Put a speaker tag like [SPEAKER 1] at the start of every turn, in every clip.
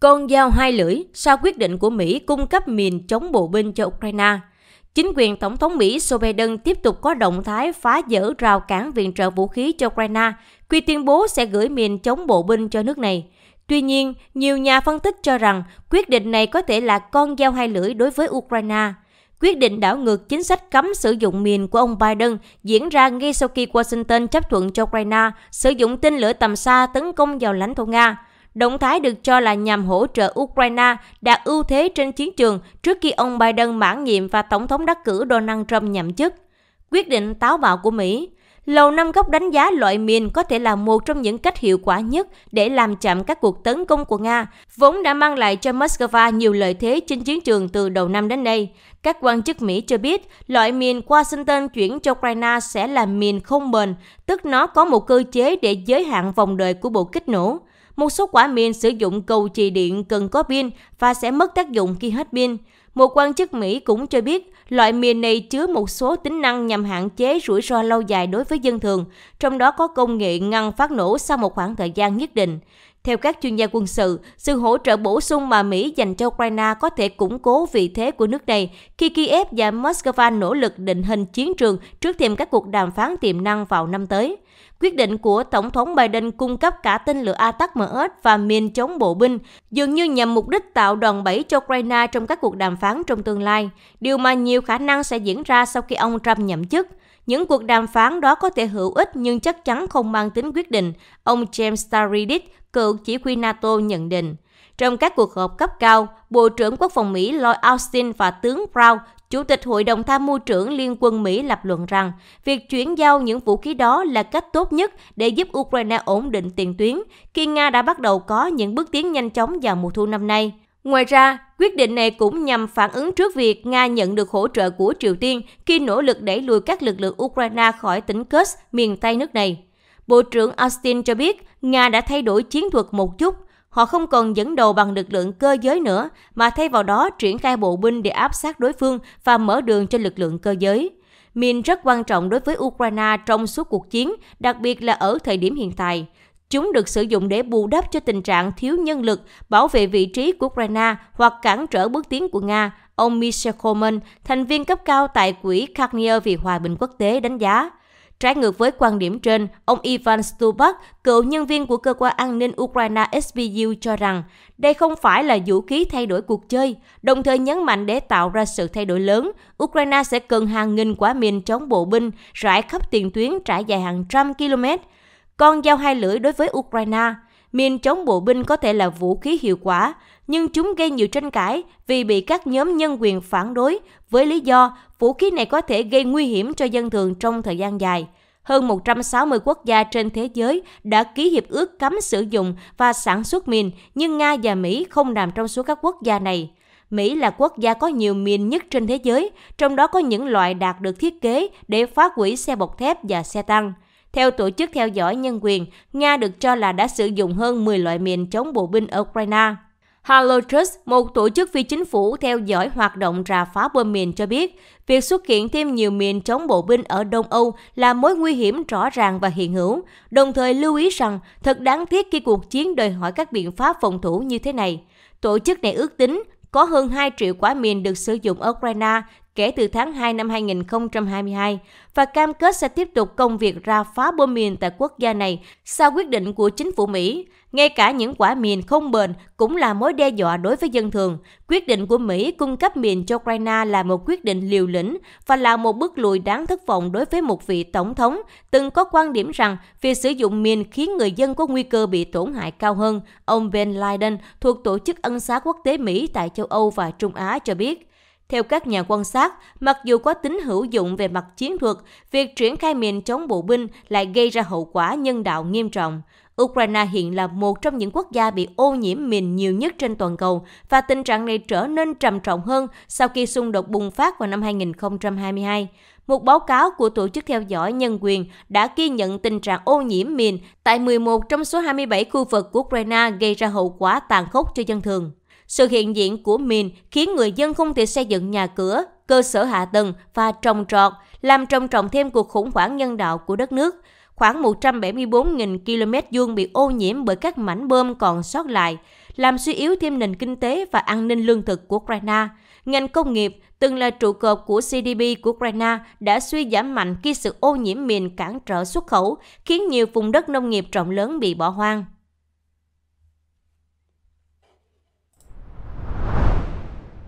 [SPEAKER 1] Con dao hai lưỡi sau quyết định của Mỹ cung cấp mìn chống bộ binh cho Ukraine. Chính quyền Tổng thống Mỹ Joe Biden tiếp tục có động thái phá dỡ rào cản viện trợ vũ khí cho Ukraine khi tuyên bố sẽ gửi mìn chống bộ binh cho nước này. Tuy nhiên, nhiều nhà phân tích cho rằng quyết định này có thể là con dao hai lưỡi đối với Ukraine. Quyết định đảo ngược chính sách cấm sử dụng mìn của ông Biden diễn ra ngay sau khi Washington chấp thuận cho Ukraine sử dụng tên lửa tầm xa tấn công vào lãnh thổ Nga. Động thái được cho là nhằm hỗ trợ Ukraine đạt ưu thế trên chiến trường trước khi ông Biden mãn nhiệm và Tổng thống đắc cử Donald Trump nhậm chức. Quyết định táo bạo của Mỹ Lầu Năm Góc đánh giá loại mìn có thể là một trong những cách hiệu quả nhất để làm chậm các cuộc tấn công của Nga, vốn đã mang lại cho Moscow nhiều lợi thế trên chiến trường từ đầu năm đến nay. Các quan chức Mỹ cho biết, loại mìn Washington chuyển cho Ukraine sẽ là mìn không bền, tức nó có một cơ chế để giới hạn vòng đời của bộ kích nổ. Một số quả mìn sử dụng cầu chì điện cần có pin và sẽ mất tác dụng khi hết pin. Một quan chức Mỹ cũng cho biết loại mìn này chứa một số tính năng nhằm hạn chế rủi ro lâu dài đối với dân thường, trong đó có công nghệ ngăn phát nổ sau một khoảng thời gian nhất định. Theo các chuyên gia quân sự, sự hỗ trợ bổ sung mà Mỹ dành cho Ukraine có thể củng cố vị thế của nước này khi Kiev và Moscow nỗ lực định hình chiến trường trước thêm các cuộc đàm phán tiềm năng vào năm tới. Quyết định của Tổng thống Biden cung cấp cả tên lửa ATACMS và mìn chống bộ binh dường như nhằm mục đích tạo đòn bẩy cho Ukraine trong các cuộc đàm phán trong tương lai, điều mà nhiều khả năng sẽ diễn ra sau khi ông Trump nhậm chức. Những cuộc đàm phán đó có thể hữu ích nhưng chắc chắn không mang tính quyết định, ông James Stavridis, cựu chỉ huy NATO nhận định. Trong các cuộc họp cấp cao, Bộ trưởng Quốc phòng Mỹ Lloyd Austin và tướng Brown Chủ tịch Hội đồng Tham mưu trưởng Liên quân Mỹ lập luận rằng việc chuyển giao những vũ khí đó là cách tốt nhất để giúp Ukraine ổn định tiền tuyến khi Nga đã bắt đầu có những bước tiến nhanh chóng vào mùa thu năm nay. Ngoài ra, quyết định này cũng nhằm phản ứng trước việc Nga nhận được hỗ trợ của Triều Tiên khi nỗ lực đẩy lùi các lực lượng Ukraine khỏi tỉnh Kursk, miền Tây nước này. Bộ trưởng Austin cho biết Nga đã thay đổi chiến thuật một chút Họ không còn dẫn đầu bằng lực lượng cơ giới nữa, mà thay vào đó triển khai bộ binh để áp sát đối phương và mở đường cho lực lượng cơ giới. Min rất quan trọng đối với Ukraine trong suốt cuộc chiến, đặc biệt là ở thời điểm hiện tại. Chúng được sử dụng để bù đắp cho tình trạng thiếu nhân lực, bảo vệ vị trí của Ukraine hoặc cản trở bước tiến của Nga, ông Michel Coleman, thành viên cấp cao tại Quỹ Carnier vì Hòa bình Quốc tế đánh giá – Trái ngược với quan điểm trên, ông Ivan Stubak, cựu nhân viên của cơ quan an ninh Ukraine SBU cho rằng đây không phải là vũ khí thay đổi cuộc chơi, đồng thời nhấn mạnh để tạo ra sự thay đổi lớn, Ukraine sẽ cần hàng nghìn quả mìn chống bộ binh rải khắp tiền tuyến trải dài hàng trăm km. Con dao hai lưỡi đối với Ukraine, mìn chống bộ binh có thể là vũ khí hiệu quả, nhưng chúng gây nhiều tranh cãi vì bị các nhóm nhân quyền phản đối với lý do vũ khí này có thể gây nguy hiểm cho dân thường trong thời gian dài. Hơn 160 quốc gia trên thế giới đã ký hiệp ước cấm sử dụng và sản xuất mìn, nhưng Nga và Mỹ không nằm trong số các quốc gia này. Mỹ là quốc gia có nhiều mìn nhất trên thế giới, trong đó có những loại đạt được thiết kế để phá hủy xe bọc thép và xe tăng. Theo Tổ chức Theo dõi Nhân quyền, Nga được cho là đã sử dụng hơn 10 loại mìn chống bộ binh ở Ukraine. Halotrus, một tổ chức phi chính phủ theo dõi hoạt động rà phá bom mìn cho biết, việc xuất hiện thêm nhiều mìn chống bộ binh ở Đông Âu là mối nguy hiểm rõ ràng và hiện hữu, đồng thời lưu ý rằng thật đáng tiếc khi cuộc chiến đòi hỏi các biện pháp phòng thủ như thế này. Tổ chức này ước tính có hơn 2 triệu quả mìn được sử dụng ở Ukraine kể từ tháng 2 năm 2022 và cam kết sẽ tiếp tục công việc ra phá bom mìn tại quốc gia này sau quyết định của chính phủ Mỹ. Ngay cả những quả mìn không bền cũng là mối đe dọa đối với dân thường. Quyết định của Mỹ cung cấp mìn cho Ukraine là một quyết định liều lĩnh và là một bước lùi đáng thất vọng đối với một vị tổng thống từng có quan điểm rằng việc sử dụng mìn khiến người dân có nguy cơ bị tổn hại cao hơn. Ông Ben Laden thuộc Tổ chức Ân xá Quốc tế Mỹ tại châu Âu và Trung Á cho biết. Theo các nhà quan sát, mặc dù có tính hữu dụng về mặt chiến thuật, việc triển khai mìn chống bộ binh lại gây ra hậu quả nhân đạo nghiêm trọng. Ukraine hiện là một trong những quốc gia bị ô nhiễm mìn nhiều nhất trên toàn cầu và tình trạng này trở nên trầm trọng hơn sau khi xung đột bùng phát vào năm 2022. Một báo cáo của Tổ chức Theo dõi Nhân quyền đã ghi nhận tình trạng ô nhiễm mìn tại 11 trong số 27 khu vực của Ukraine gây ra hậu quả tàn khốc cho dân thường. Sự hiện diện của mìn khiến người dân không thể xây dựng nhà cửa, cơ sở hạ tầng và trồng trọt, làm trầm trọng thêm cuộc khủng hoảng nhân đạo của đất nước, khoảng 174.000 km vuông bị ô nhiễm bởi các mảnh bơm còn sót lại, làm suy yếu thêm nền kinh tế và an ninh lương thực của Ukraine. Ngành công nghiệp, từng là trụ cột của GDP của Ukraine, đã suy giảm mạnh khi sự ô nhiễm miền cản trở xuất khẩu, khiến nhiều vùng đất nông nghiệp rộng lớn bị bỏ hoang.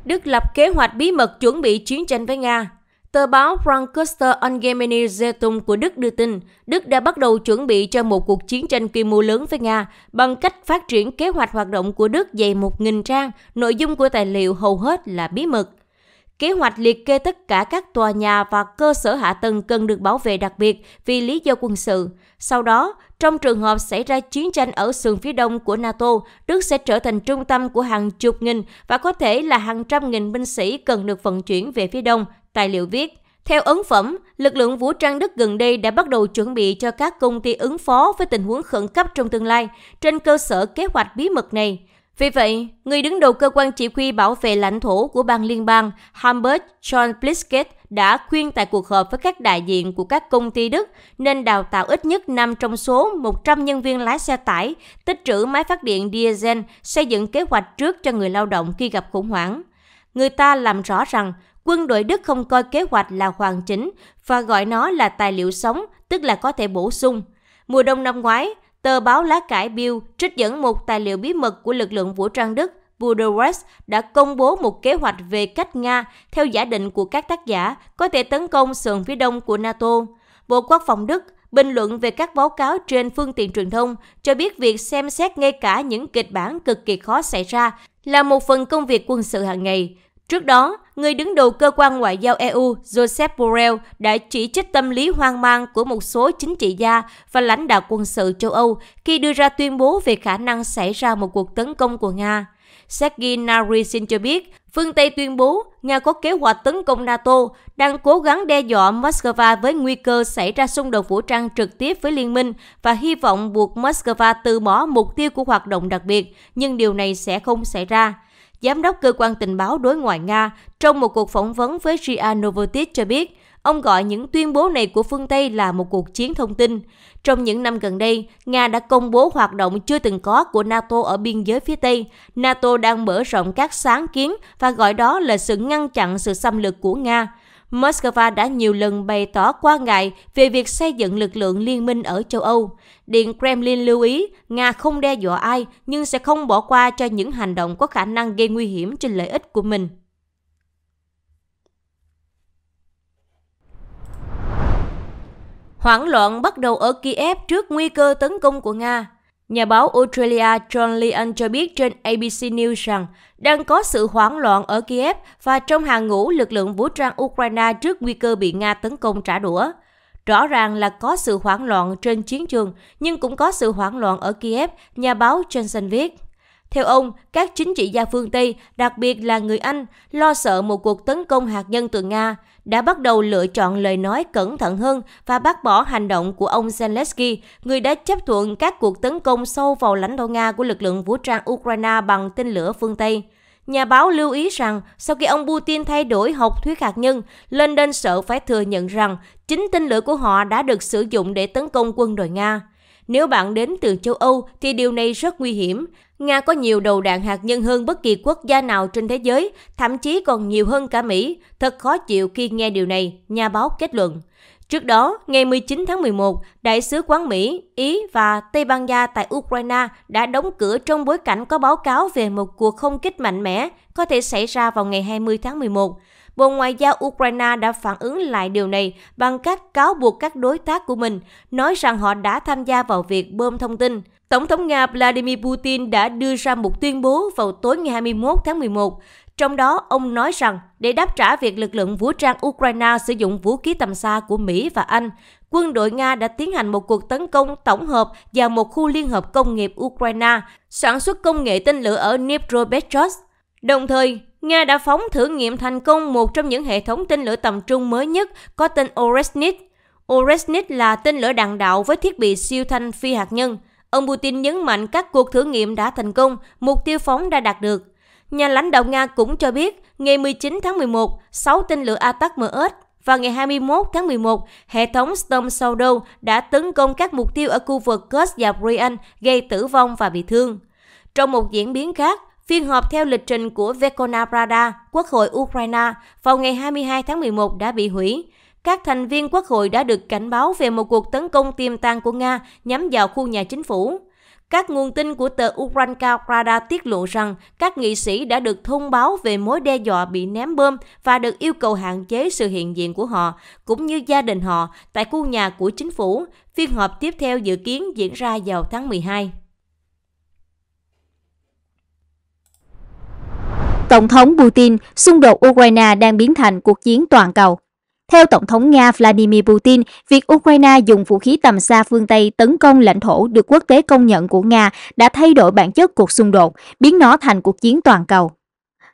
[SPEAKER 1] Đức lập kế hoạch bí mật chuẩn bị chiến tranh với Nga. Tờ báo Frankfurter Allgemeine Zeitung của Đức đưa tin, Đức đã bắt đầu chuẩn bị cho một cuộc chiến tranh quy mô lớn với Nga bằng cách phát triển kế hoạch hoạt động của Đức dày 1.000 trang, nội dung của tài liệu hầu hết là bí mật. Kế hoạch liệt kê tất cả các tòa nhà và cơ sở hạ tầng cần được bảo vệ đặc biệt vì lý do quân sự. Sau đó, trong trường hợp xảy ra chiến tranh ở sườn phía đông của NATO, Đức sẽ trở thành trung tâm của hàng chục nghìn và có thể là hàng trăm nghìn binh sĩ cần được vận chuyển về phía đông, Tài liệu viết, theo ấn phẩm, lực lượng vũ trang Đức gần đây đã bắt đầu chuẩn bị cho các công ty ứng phó với tình huống khẩn cấp trong tương lai trên cơ sở kế hoạch bí mật này. Vì vậy, người đứng đầu cơ quan chỉ huy bảo vệ lãnh thổ của bang liên bang Hamburg, John Pliskett đã khuyên tại cuộc họp với các đại diện của các công ty Đức nên đào tạo ít nhất 5 trong số 100 nhân viên lái xe tải, tích trữ máy phát điện diesel, xây dựng kế hoạch trước cho người lao động khi gặp khủng hoảng. Người ta làm rõ rằng Quân đội Đức không coi kế hoạch là hoàn chỉnh và gọi nó là tài liệu sống, tức là có thể bổ sung. Mùa đông năm ngoái, tờ báo lá cải Bill trích dẫn một tài liệu bí mật của lực lượng vũ trang Đức Budapest đã công bố một kế hoạch về cách Nga, theo giả định của các tác giả, có thể tấn công sườn phía đông của NATO. Bộ Quốc phòng Đức bình luận về các báo cáo trên phương tiện truyền thông cho biết việc xem xét ngay cả những kịch bản cực kỳ khó xảy ra là một phần công việc quân sự hàng ngày. Trước đó, người đứng đầu cơ quan ngoại giao EU Joseph Borrell đã chỉ trích tâm lý hoang mang của một số chính trị gia và lãnh đạo quân sự châu Âu khi đưa ra tuyên bố về khả năng xảy ra một cuộc tấn công của Nga. Sergei Naryshkin cho biết, phương Tây tuyên bố Nga có kế hoạch tấn công NATO, đang cố gắng đe dọa Moscow với nguy cơ xảy ra xung đột vũ trang trực tiếp với liên minh và hy vọng buộc Moscow từ bỏ mục tiêu của hoạt động đặc biệt, nhưng điều này sẽ không xảy ra giám đốc cơ quan tình báo đối ngoại Nga, trong một cuộc phỏng vấn với RIA Novotis cho biết, ông gọi những tuyên bố này của phương Tây là một cuộc chiến thông tin. Trong những năm gần đây, Nga đã công bố hoạt động chưa từng có của NATO ở biên giới phía Tây. NATO đang mở rộng các sáng kiến và gọi đó là sự ngăn chặn sự xâm lược của Nga. Moscow đã nhiều lần bày tỏ quan ngại về việc xây dựng lực lượng liên minh ở châu Âu. Điện Kremlin lưu ý Nga không đe dọa ai nhưng sẽ không bỏ qua cho những hành động có khả năng gây nguy hiểm trên lợi ích của mình. Hoảng loạn bắt đầu ở Kiev trước nguy cơ tấn công của Nga. Nhà báo Australia John Leon cho biết trên ABC News rằng đang có sự hoảng loạn ở Kiev và trong hàng ngũ lực lượng vũ trang Ukraine trước nguy cơ bị Nga tấn công trả đũa. Rõ ràng là có sự hoảng loạn trên chiến trường, nhưng cũng có sự hoảng loạn ở Kiev, nhà báo Johnson viết. Theo ông, các chính trị gia phương Tây, đặc biệt là người Anh, lo sợ một cuộc tấn công hạt nhân từ Nga, đã bắt đầu lựa chọn lời nói cẩn thận hơn và bác bỏ hành động của ông Zelensky, người đã chấp thuận các cuộc tấn công sâu vào lãnh thổ Nga của lực lượng vũ trang Ukraine bằng tên lửa phương Tây. Nhà báo lưu ý rằng sau khi ông Putin thay đổi học thuyết hạt nhân, London sợ phải thừa nhận rằng chính tên lửa của họ đã được sử dụng để tấn công quân đội Nga. Nếu bạn đến từ châu Âu thì điều này rất nguy hiểm. Nga có nhiều đầu đạn hạt nhân hơn bất kỳ quốc gia nào trên thế giới, thậm chí còn nhiều hơn cả Mỹ. Thật khó chịu khi nghe điều này, nhà báo kết luận. Trước đó, ngày 19 tháng 11, Đại sứ quán Mỹ, Ý và Tây Ban Nha tại Ukraine đã đóng cửa trong bối cảnh có báo cáo về một cuộc không kích mạnh mẽ có thể xảy ra vào ngày 20 tháng 11. Bộ Ngoại giao Ukraine đã phản ứng lại điều này bằng cách cáo buộc các đối tác của mình, nói rằng họ đã tham gia vào việc bơm thông tin. Tổng thống Nga Vladimir Putin đã đưa ra một tuyên bố vào tối ngày 21 tháng 11, trong đó ông nói rằng để đáp trả việc lực lượng vũ trang Ukraine sử dụng vũ khí tầm xa của Mỹ và Anh, quân đội Nga đã tiến hành một cuộc tấn công tổng hợp vào một khu liên hợp công nghiệp Ukraine, sản xuất công nghệ tên lửa ở Dnipropetrovsk. Đồng thời, Nga đã phóng thử nghiệm thành công một trong những hệ thống tên lửa tầm trung mới nhất có tên Oresnit. Oresnit là tên lửa đạn đạo với thiết bị siêu thanh phi hạt nhân. Ông Putin nhấn mạnh các cuộc thử nghiệm đã thành công, mục tiêu phóng đã đạt được. Nhà lãnh đạo Nga cũng cho biết, ngày 19 tháng 11, 6 tên lửa Atak MS và ngày 21 tháng 11, hệ thống Storm Shadow đã tấn công các mục tiêu ở khu vực Kursk và Bryansk, gây tử vong và bị thương. Trong một diễn biến khác, Phiên họp theo lịch trình của Vekona Prada, Quốc hội Ukraine, vào ngày 22 tháng 11 đã bị hủy. Các thành viên quốc hội đã được cảnh báo về một cuộc tấn công tiềm tàng của Nga nhắm vào khu nhà chính phủ. Các nguồn tin của tờ Ukrainka Prada tiết lộ rằng các nghị sĩ đã được thông báo về mối đe dọa bị ném bom và được yêu cầu hạn chế sự hiện diện của họ, cũng như gia đình họ, tại khu nhà của chính phủ. Phiên họp tiếp theo dự kiến diễn ra vào tháng 12.
[SPEAKER 2] Tổng thống Putin, xung đột Ukraine đang biến thành cuộc chiến toàn cầu. Theo Tổng thống Nga Vladimir Putin, việc Ukraine dùng vũ khí tầm xa phương Tây tấn công lãnh thổ được quốc tế công nhận của Nga đã thay đổi bản chất cuộc xung đột, biến nó thành cuộc chiến toàn cầu.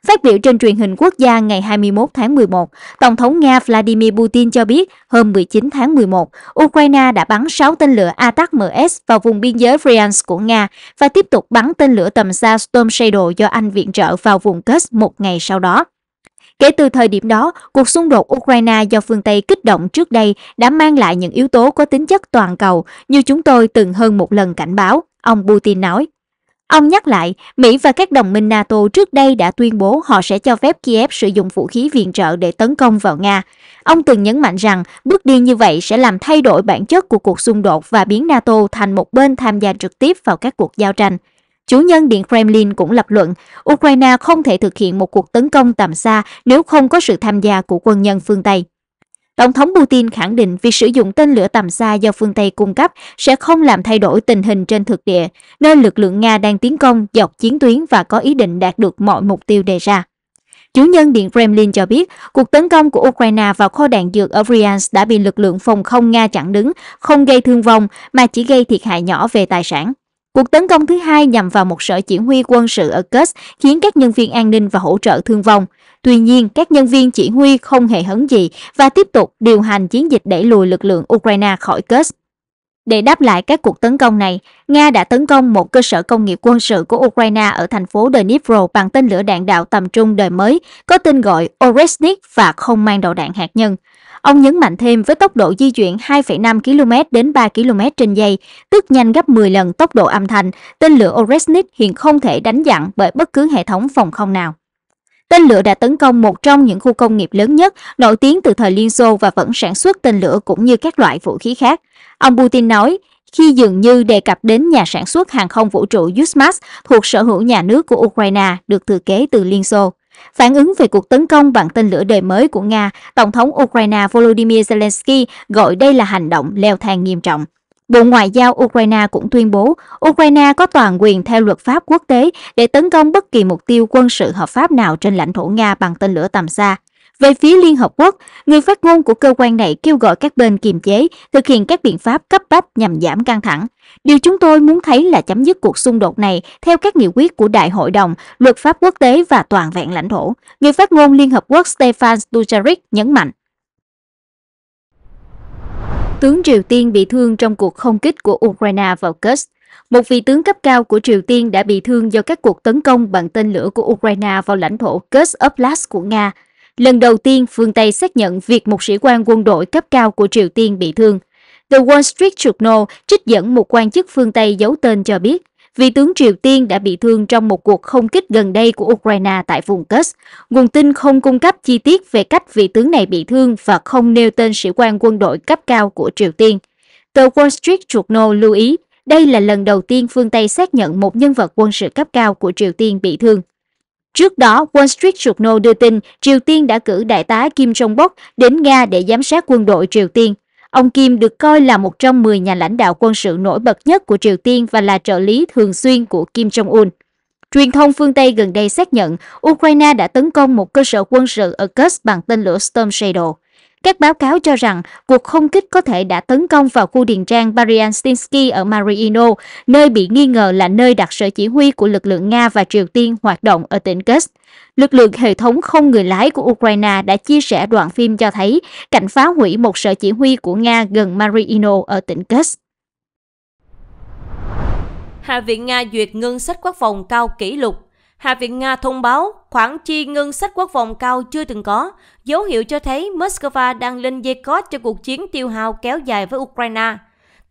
[SPEAKER 2] Phát biểu trên truyền hình quốc gia ngày 21 tháng 11, Tổng thống Nga Vladimir Putin cho biết hôm 19 tháng 11, Ukraine đã bắn 6 tên lửa ATAC-MS vào vùng biên giới Bryansk của Nga và tiếp tục bắn tên lửa tầm xa Storm Shadow do Anh viện trợ vào vùng Kursk một ngày sau đó. Kể từ thời điểm đó, cuộc xung đột Ukraine do phương Tây kích động trước đây đã mang lại những yếu tố có tính chất toàn cầu như chúng tôi từng hơn một lần cảnh báo, ông Putin nói. Ông nhắc lại, Mỹ và các đồng minh NATO trước đây đã tuyên bố họ sẽ cho phép Kiev sử dụng vũ khí viện trợ để tấn công vào Nga. Ông từng nhấn mạnh rằng bước đi như vậy sẽ làm thay đổi bản chất của cuộc xung đột và biến NATO thành một bên tham gia trực tiếp vào các cuộc giao tranh. Chủ nhân Điện Kremlin cũng lập luận, Ukraine không thể thực hiện một cuộc tấn công tầm xa nếu không có sự tham gia của quân nhân phương Tây. Tổng thống Putin khẳng định việc sử dụng tên lửa tầm xa do phương Tây cung cấp sẽ không làm thay đổi tình hình trên thực địa, nơi lực lượng Nga đang tiến công dọc chiến tuyến và có ý định đạt được mọi mục tiêu đề ra. Chủ nhân Điện Kremlin cho biết, cuộc tấn công của Ukraine vào kho đạn dược ở Bryansk đã bị lực lượng phòng không Nga chặn đứng, không gây thương vong mà chỉ gây thiệt hại nhỏ về tài sản. Cuộc tấn công thứ hai nhằm vào một sở chỉ huy quân sự ở Kurs, khiến các nhân viên an ninh và hỗ trợ thương vong. Tuy nhiên, các nhân viên chỉ huy không hề hấn gì và tiếp tục điều hành chiến dịch đẩy lùi lực lượng Ukraine khỏi Kurs. Để đáp lại các cuộc tấn công này, Nga đã tấn công một cơ sở công nghiệp quân sự của Ukraine ở thành phố Dnipro bằng tên lửa đạn đạo tầm trung đời mới có tên gọi Oresnik và không mang đầu đạn hạt nhân. Ông nhấn mạnh thêm với tốc độ di chuyển 2,5 km đến 3 km trên giây, tức nhanh gấp 10 lần tốc độ âm thanh, tên lửa Oresnik hiện không thể đánh dặn bởi bất cứ hệ thống phòng không nào. Tên lửa đã tấn công một trong những khu công nghiệp lớn nhất, nổi tiếng từ thời Liên Xô và vẫn sản xuất tên lửa cũng như các loại vũ khí khác. Ông Putin nói, khi dường như đề cập đến nhà sản xuất hàng không vũ trụ Yuzmas thuộc sở hữu nhà nước của Ukraine được thừa kế từ Liên Xô. Phản ứng về cuộc tấn công bằng tên lửa đời mới của Nga, Tổng thống Ukraine Volodymyr Zelensky gọi đây là hành động leo thang nghiêm trọng. Bộ Ngoại giao Ukraine cũng tuyên bố Ukraine có toàn quyền theo luật pháp quốc tế để tấn công bất kỳ mục tiêu quân sự hợp pháp nào trên lãnh thổ Nga bằng tên lửa tầm xa. Về phía Liên Hợp Quốc, người phát ngôn của cơ quan này kêu gọi các bên kiềm chế, thực hiện các biện pháp cấp bách nhằm giảm căng thẳng. Điều chúng tôi muốn thấy là chấm dứt cuộc xung đột này theo các nghị quyết của Đại hội đồng, luật pháp quốc tế và toàn vẹn lãnh thổ, người phát ngôn Liên Hợp Quốc Stefan Dujarric nhấn mạnh. Tướng Triều Tiên bị thương trong cuộc không kích của Ukraine vào Kursk một vị tướng cấp cao của Triều Tiên đã bị thương do các cuộc tấn công bằng tên lửa của Ukraine vào lãnh thổ Kursk Oblast của Nga. Lần đầu tiên, phương Tây xác nhận việc một sĩ quan quân đội cấp cao của Triều Tiên bị thương. The Wall Street Journal trích dẫn một quan chức phương Tây giấu tên cho biết, vị tướng Triều Tiên đã bị thương trong một cuộc không kích gần đây của Ukraine tại vùng Kursk. Nguồn tin không cung cấp chi tiết về cách vị tướng này bị thương và không nêu tên sĩ quan quân đội cấp cao của Triều Tiên. Tờ Wall Street Journal lưu ý, đây là lần đầu tiên phương Tây xác nhận một nhân vật quân sự cấp cao của Triều Tiên bị thương. Trước đó, Wall Street Journal đưa tin Triều Tiên đã cử đại tá Kim Jong-bok đến Nga để giám sát quân đội Triều Tiên. Ông Kim được coi là một trong 10 nhà lãnh đạo quân sự nổi bật nhất của Triều Tiên và là trợ lý thường xuyên của Kim Jong-un. Truyền thông phương Tây gần đây xác nhận Ukraine đã tấn công một cơ sở quân sự ở Kursk bằng tên lửa Storm Shadow. Các báo cáo cho rằng cuộc không kích có thể đã tấn công vào khu điền trang Baryanstinsky ở Mariino, nơi bị nghi ngờ là nơi đặt sở chỉ huy của lực lượng Nga và Triều Tiên hoạt động ở tỉnh Kursk. Lực lượng hệ thống không người lái của Ukraine đã chia sẻ đoạn phim cho thấy cảnh phá hủy một sở chỉ huy của Nga gần Mariino ở tỉnh Kursk.
[SPEAKER 1] Hạ viện Nga duyệt ngân sách quốc phòng cao kỷ lục Hạ viện Nga thông báo khoản chi ngân sách quốc phòng cao chưa từng có, dấu hiệu cho thấy Moscow đang lên dây cót cho cuộc chiến tiêu hao kéo dài với Ukraine.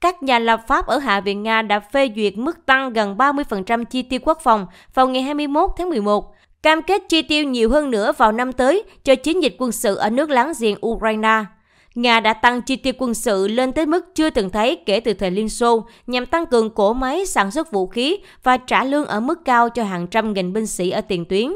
[SPEAKER 1] Các nhà lập pháp ở Hạ viện Nga đã phê duyệt mức tăng gần 30% chi tiêu quốc phòng vào ngày 21 tháng 11, cam kết chi tiêu nhiều hơn nữa vào năm tới cho chiến dịch quân sự ở nước láng giềng Ukraine. Nga đã tăng chi tiêu quân sự lên tới mức chưa từng thấy kể từ thời Liên Xô nhằm tăng cường cổ máy sản xuất vũ khí và trả lương ở mức cao cho hàng trăm nghìn binh sĩ ở tiền tuyến.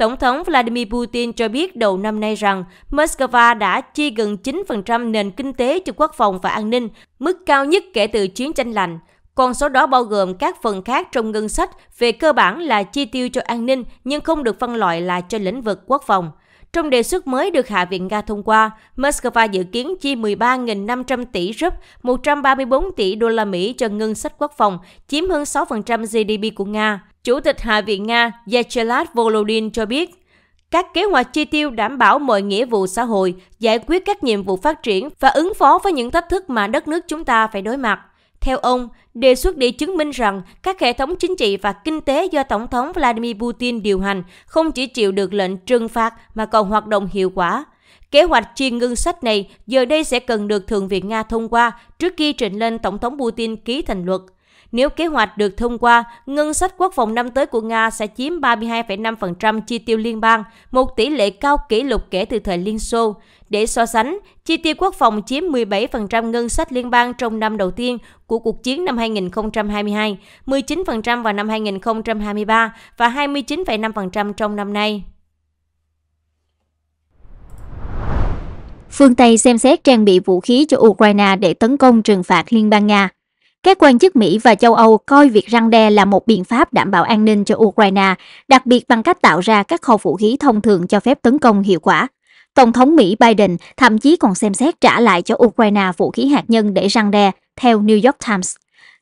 [SPEAKER 1] Tổng thống Vladimir Putin cho biết đầu năm nay rằng Moscow đã chi gần 9% nền kinh tế cho quốc phòng và an ninh, mức cao nhất kể từ chiến tranh lạnh. Con số đó bao gồm các phần khác trong ngân sách, về cơ bản là chi tiêu cho an ninh nhưng không được phân loại là cho lĩnh vực quốc phòng. Trong đề xuất mới được Hạ viện Nga thông qua, Moscow dự kiến chi 13.500 tỷ rúp, 134 tỷ đô la Mỹ cho ngân sách quốc phòng, chiếm hơn 6% GDP của Nga. Chủ tịch Hạ viện Nga Vyacheslav Volodin cho biết, các kế hoạch chi tiêu đảm bảo mọi nghĩa vụ xã hội, giải quyết các nhiệm vụ phát triển và ứng phó với những thách thức mà đất nước chúng ta phải đối mặt. Theo ông, đề xuất để chứng minh rằng các hệ thống chính trị và kinh tế do Tổng thống Vladimir Putin điều hành không chỉ chịu được lệnh trừng phạt mà còn hoạt động hiệu quả. Kế hoạch chi ngân sách này giờ đây sẽ cần được Thượng viện Nga thông qua trước khi trình lên Tổng thống Putin ký thành luật. Nếu kế hoạch được thông qua, ngân sách quốc phòng năm tới của Nga sẽ chiếm 32,5% chi tiêu liên bang, một tỷ lệ cao kỷ lục kể từ thời Liên Xô. Để so sánh, chi tiêu quốc phòng chiếm 17% ngân sách liên bang trong năm đầu tiên của cuộc chiến năm 2022, 19% vào năm 2023 và 29,5% trong năm nay.
[SPEAKER 3] Phương
[SPEAKER 2] Tây xem xét trang bị vũ khí cho Ukraine để tấn công trừng phạt Liên bang Nga. Các quan chức Mỹ và châu Âu coi việc răng đe là một biện pháp đảm bảo an ninh cho Ukraine, đặc biệt bằng cách tạo ra các kho vũ khí thông thường cho phép tấn công hiệu quả. Tổng thống Mỹ Biden thậm chí còn xem xét trả lại cho Ukraine vũ khí hạt nhân để răng đe, theo New York Times.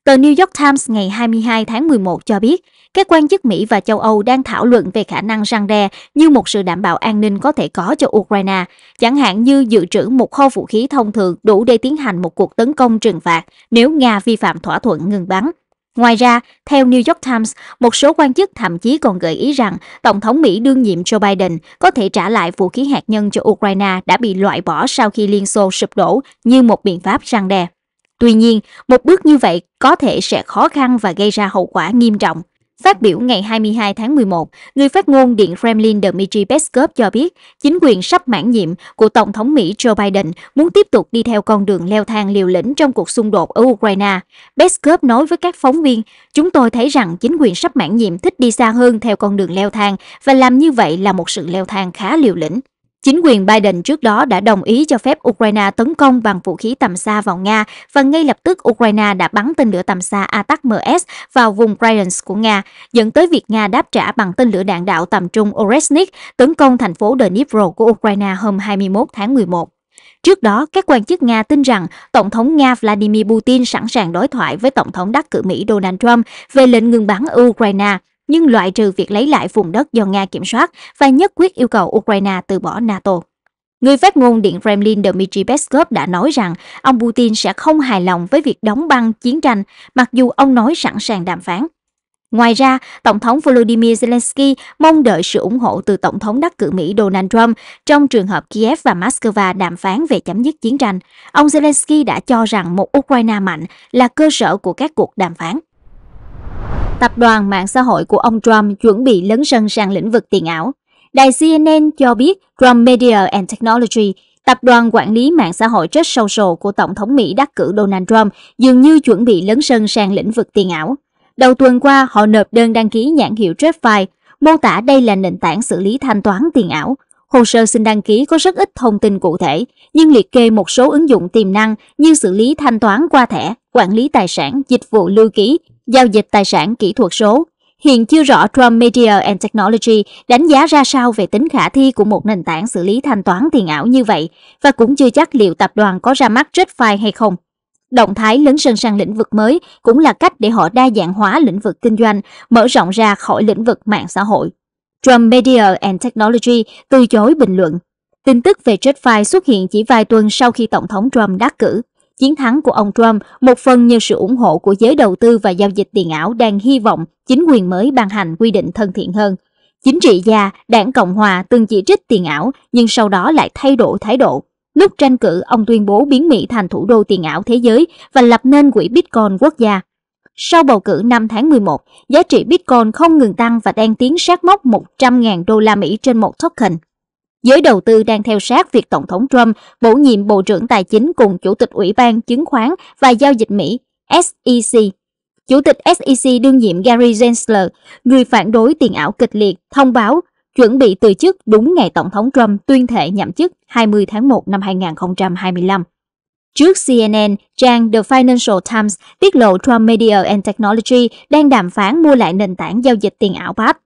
[SPEAKER 2] Tờ New York Times ngày 22 tháng 11 cho biết, các quan chức Mỹ và châu Âu đang thảo luận về khả năng răng đe như một sự đảm bảo an ninh có thể có cho Ukraine, chẳng hạn như dự trữ một kho vũ khí thông thường đủ để tiến hành một cuộc tấn công trừng phạt nếu Nga vi phạm thỏa thuận ngừng bắn. Ngoài ra, theo New York Times, một số quan chức thậm chí còn gợi ý rằng Tổng thống Mỹ đương nhiệm Joe Biden có thể trả lại vũ khí hạt nhân cho Ukraine đã bị loại bỏ sau khi Liên Xô sụp đổ như một biện pháp răng đe. Tuy nhiên, một bước như vậy có thể sẽ khó khăn và gây ra hậu quả nghiêm trọng. Phát biểu ngày 22 tháng 11, người phát ngôn Điện Kremlin Dmitry Peskov cho biết chính quyền sắp mãn nhiệm của Tổng thống Mỹ Joe Biden muốn tiếp tục đi theo con đường leo thang liều lĩnh trong cuộc xung đột ở Ukraine. Peskov nói với các phóng viên, chúng tôi thấy rằng chính quyền sắp mãn nhiệm thích đi xa hơn theo con đường leo thang và làm như vậy là một sự leo thang khá liều lĩnh. Chính quyền Biden trước đó đã đồng ý cho phép Ukraine tấn công bằng vũ khí tầm xa vào Nga và ngay lập tức Ukraine đã bắn tên lửa tầm xa Atac Ms vào vùng Bryansk của Nga, dẫn tới việc Nga đáp trả bằng tên lửa đạn đạo tầm trung Oresnik tấn công thành phố Dnipro của Ukraine hôm 21 tháng 11. Trước đó, các quan chức Nga tin rằng Tổng thống Nga Vladimir Putin sẵn sàng đối thoại với Tổng thống đắc cử Mỹ Donald Trump về lệnh ngừng bắn ở Ukraine, nhưng loại trừ việc lấy lại vùng đất do Nga kiểm soát và nhất quyết yêu cầu Ukraine từ bỏ NATO. Người phát ngôn Điện Kremlin Dmitry Peskov đã nói rằng ông Putin sẽ không hài lòng với việc đóng băng chiến tranh, mặc dù ông nói sẵn sàng đàm phán. Ngoài ra, Tổng thống Volodymyr Zelensky mong đợi sự ủng hộ từ Tổng thống đắc cử Mỹ Donald Trump trong trường hợp Kiev và Moscow đàm phán về chấm dứt chiến tranh. Ông Zelensky đã cho rằng một Ukraine mạnh là cơ sở của các cuộc đàm phán. Tập đoàn mạng xã hội của ông Trump chuẩn bị lấn sân sang lĩnh vực tiền ảo. Đài CNN cho biết Trump Media and Technology, tập đoàn quản lý mạng xã hội Truth Social của Tổng thống Mỹ đắc cử Donald Trump, dường như chuẩn bị lấn sân sang lĩnh vực tiền ảo. Đầu tuần qua, họ nộp đơn đăng ký nhãn hiệu TradeFi, mô tả đây là nền tảng xử lý thanh toán tiền ảo. Hồ sơ xin đăng ký có rất ít thông tin cụ thể, nhưng liệt kê một số ứng dụng tiềm năng như xử lý thanh toán qua thẻ, quản lý tài sản, dịch vụ lưu ký, giao dịch tài sản kỹ thuật số. Hiện chưa rõ Trump Media and Technology đánh giá ra sao về tính khả thi của một nền tảng xử lý thanh toán tiền ảo như vậy và cũng chưa chắc liệu tập đoàn có ra mắt Redfile hay không. Động thái lấn sân sang lĩnh vực mới cũng là cách để họ đa dạng hóa lĩnh vực kinh doanh, mở rộng ra khỏi lĩnh vực mạng xã hội. Trump Media and Technology từ chối bình luận. Tin tức về Jetfire xuất hiện chỉ vài tuần sau khi Tổng thống Trump đắc cử. Chiến thắng của ông Trump một phần nhờ sự ủng hộ của giới đầu tư và giao dịch tiền ảo đang hy vọng chính quyền mới ban hành quy định thân thiện hơn. Chính trị gia đảng Cộng Hòa từng chỉ trích tiền ảo nhưng sau đó lại thay đổi thái độ. Lúc tranh cử, ông tuyên bố biến Mỹ thành thủ đô tiền ảo thế giới và lập nên quỹ Bitcoin quốc gia. Sau bầu cử năm tháng 11, giá trị Bitcoin không ngừng tăng và đang tiến sát mốc 100.000 đô la Mỹ trên một token. Giới đầu tư đang theo sát việc Tổng thống Trump bổ nhiệm Bộ trưởng Tài chính cùng Chủ tịch Ủy ban Chứng khoán và Giao dịch Mỹ SEC. Chủ tịch SEC đương nhiệm Gary Gensler, người phản đối tiền ảo kịch liệt, thông báo chuẩn bị từ chức đúng ngày Tổng thống Trump tuyên thệ nhậm chức 20 tháng 1 năm 2025. Trước CNN, trang The Financial Times tiết lộ Trump Media and Technology đang đàm phán mua lại nền tảng giao dịch tiền ảo BAT.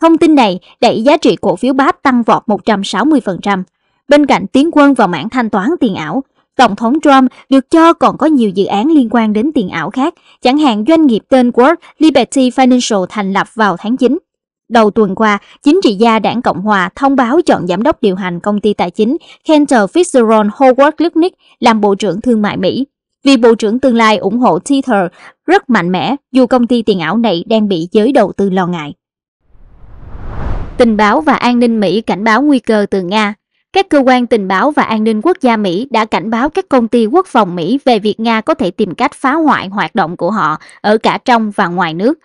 [SPEAKER 2] Thông tin này đẩy giá trị cổ phiếu BAP tăng vọt 160%. Bên cạnh tiến quân vào mảng thanh toán tiền ảo, Tổng thống Trump được cho còn có nhiều dự án liên quan đến tiền ảo khác, chẳng hạn doanh nghiệp tên World Liberty Financial thành lập vào tháng 9. Đầu tuần qua, chính trị gia đảng Cộng Hòa thông báo chọn giám đốc điều hành công ty tài chính Kenter Fitzgerald Howard Lutnick làm Bộ trưởng Thương mại Mỹ. Vì Bộ trưởng tương lai ủng hộ Tether rất mạnh mẽ dù công ty tiền ảo này đang bị giới đầu tư lo ngại. Tình báo và an ninh Mỹ cảnh báo nguy cơ từ Nga. Các cơ quan tình báo và an ninh quốc gia Mỹ đã cảnh báo các công ty quốc phòng Mỹ về việc Nga có thể tìm cách phá hoại hoạt động của họ ở cả trong và ngoài nước.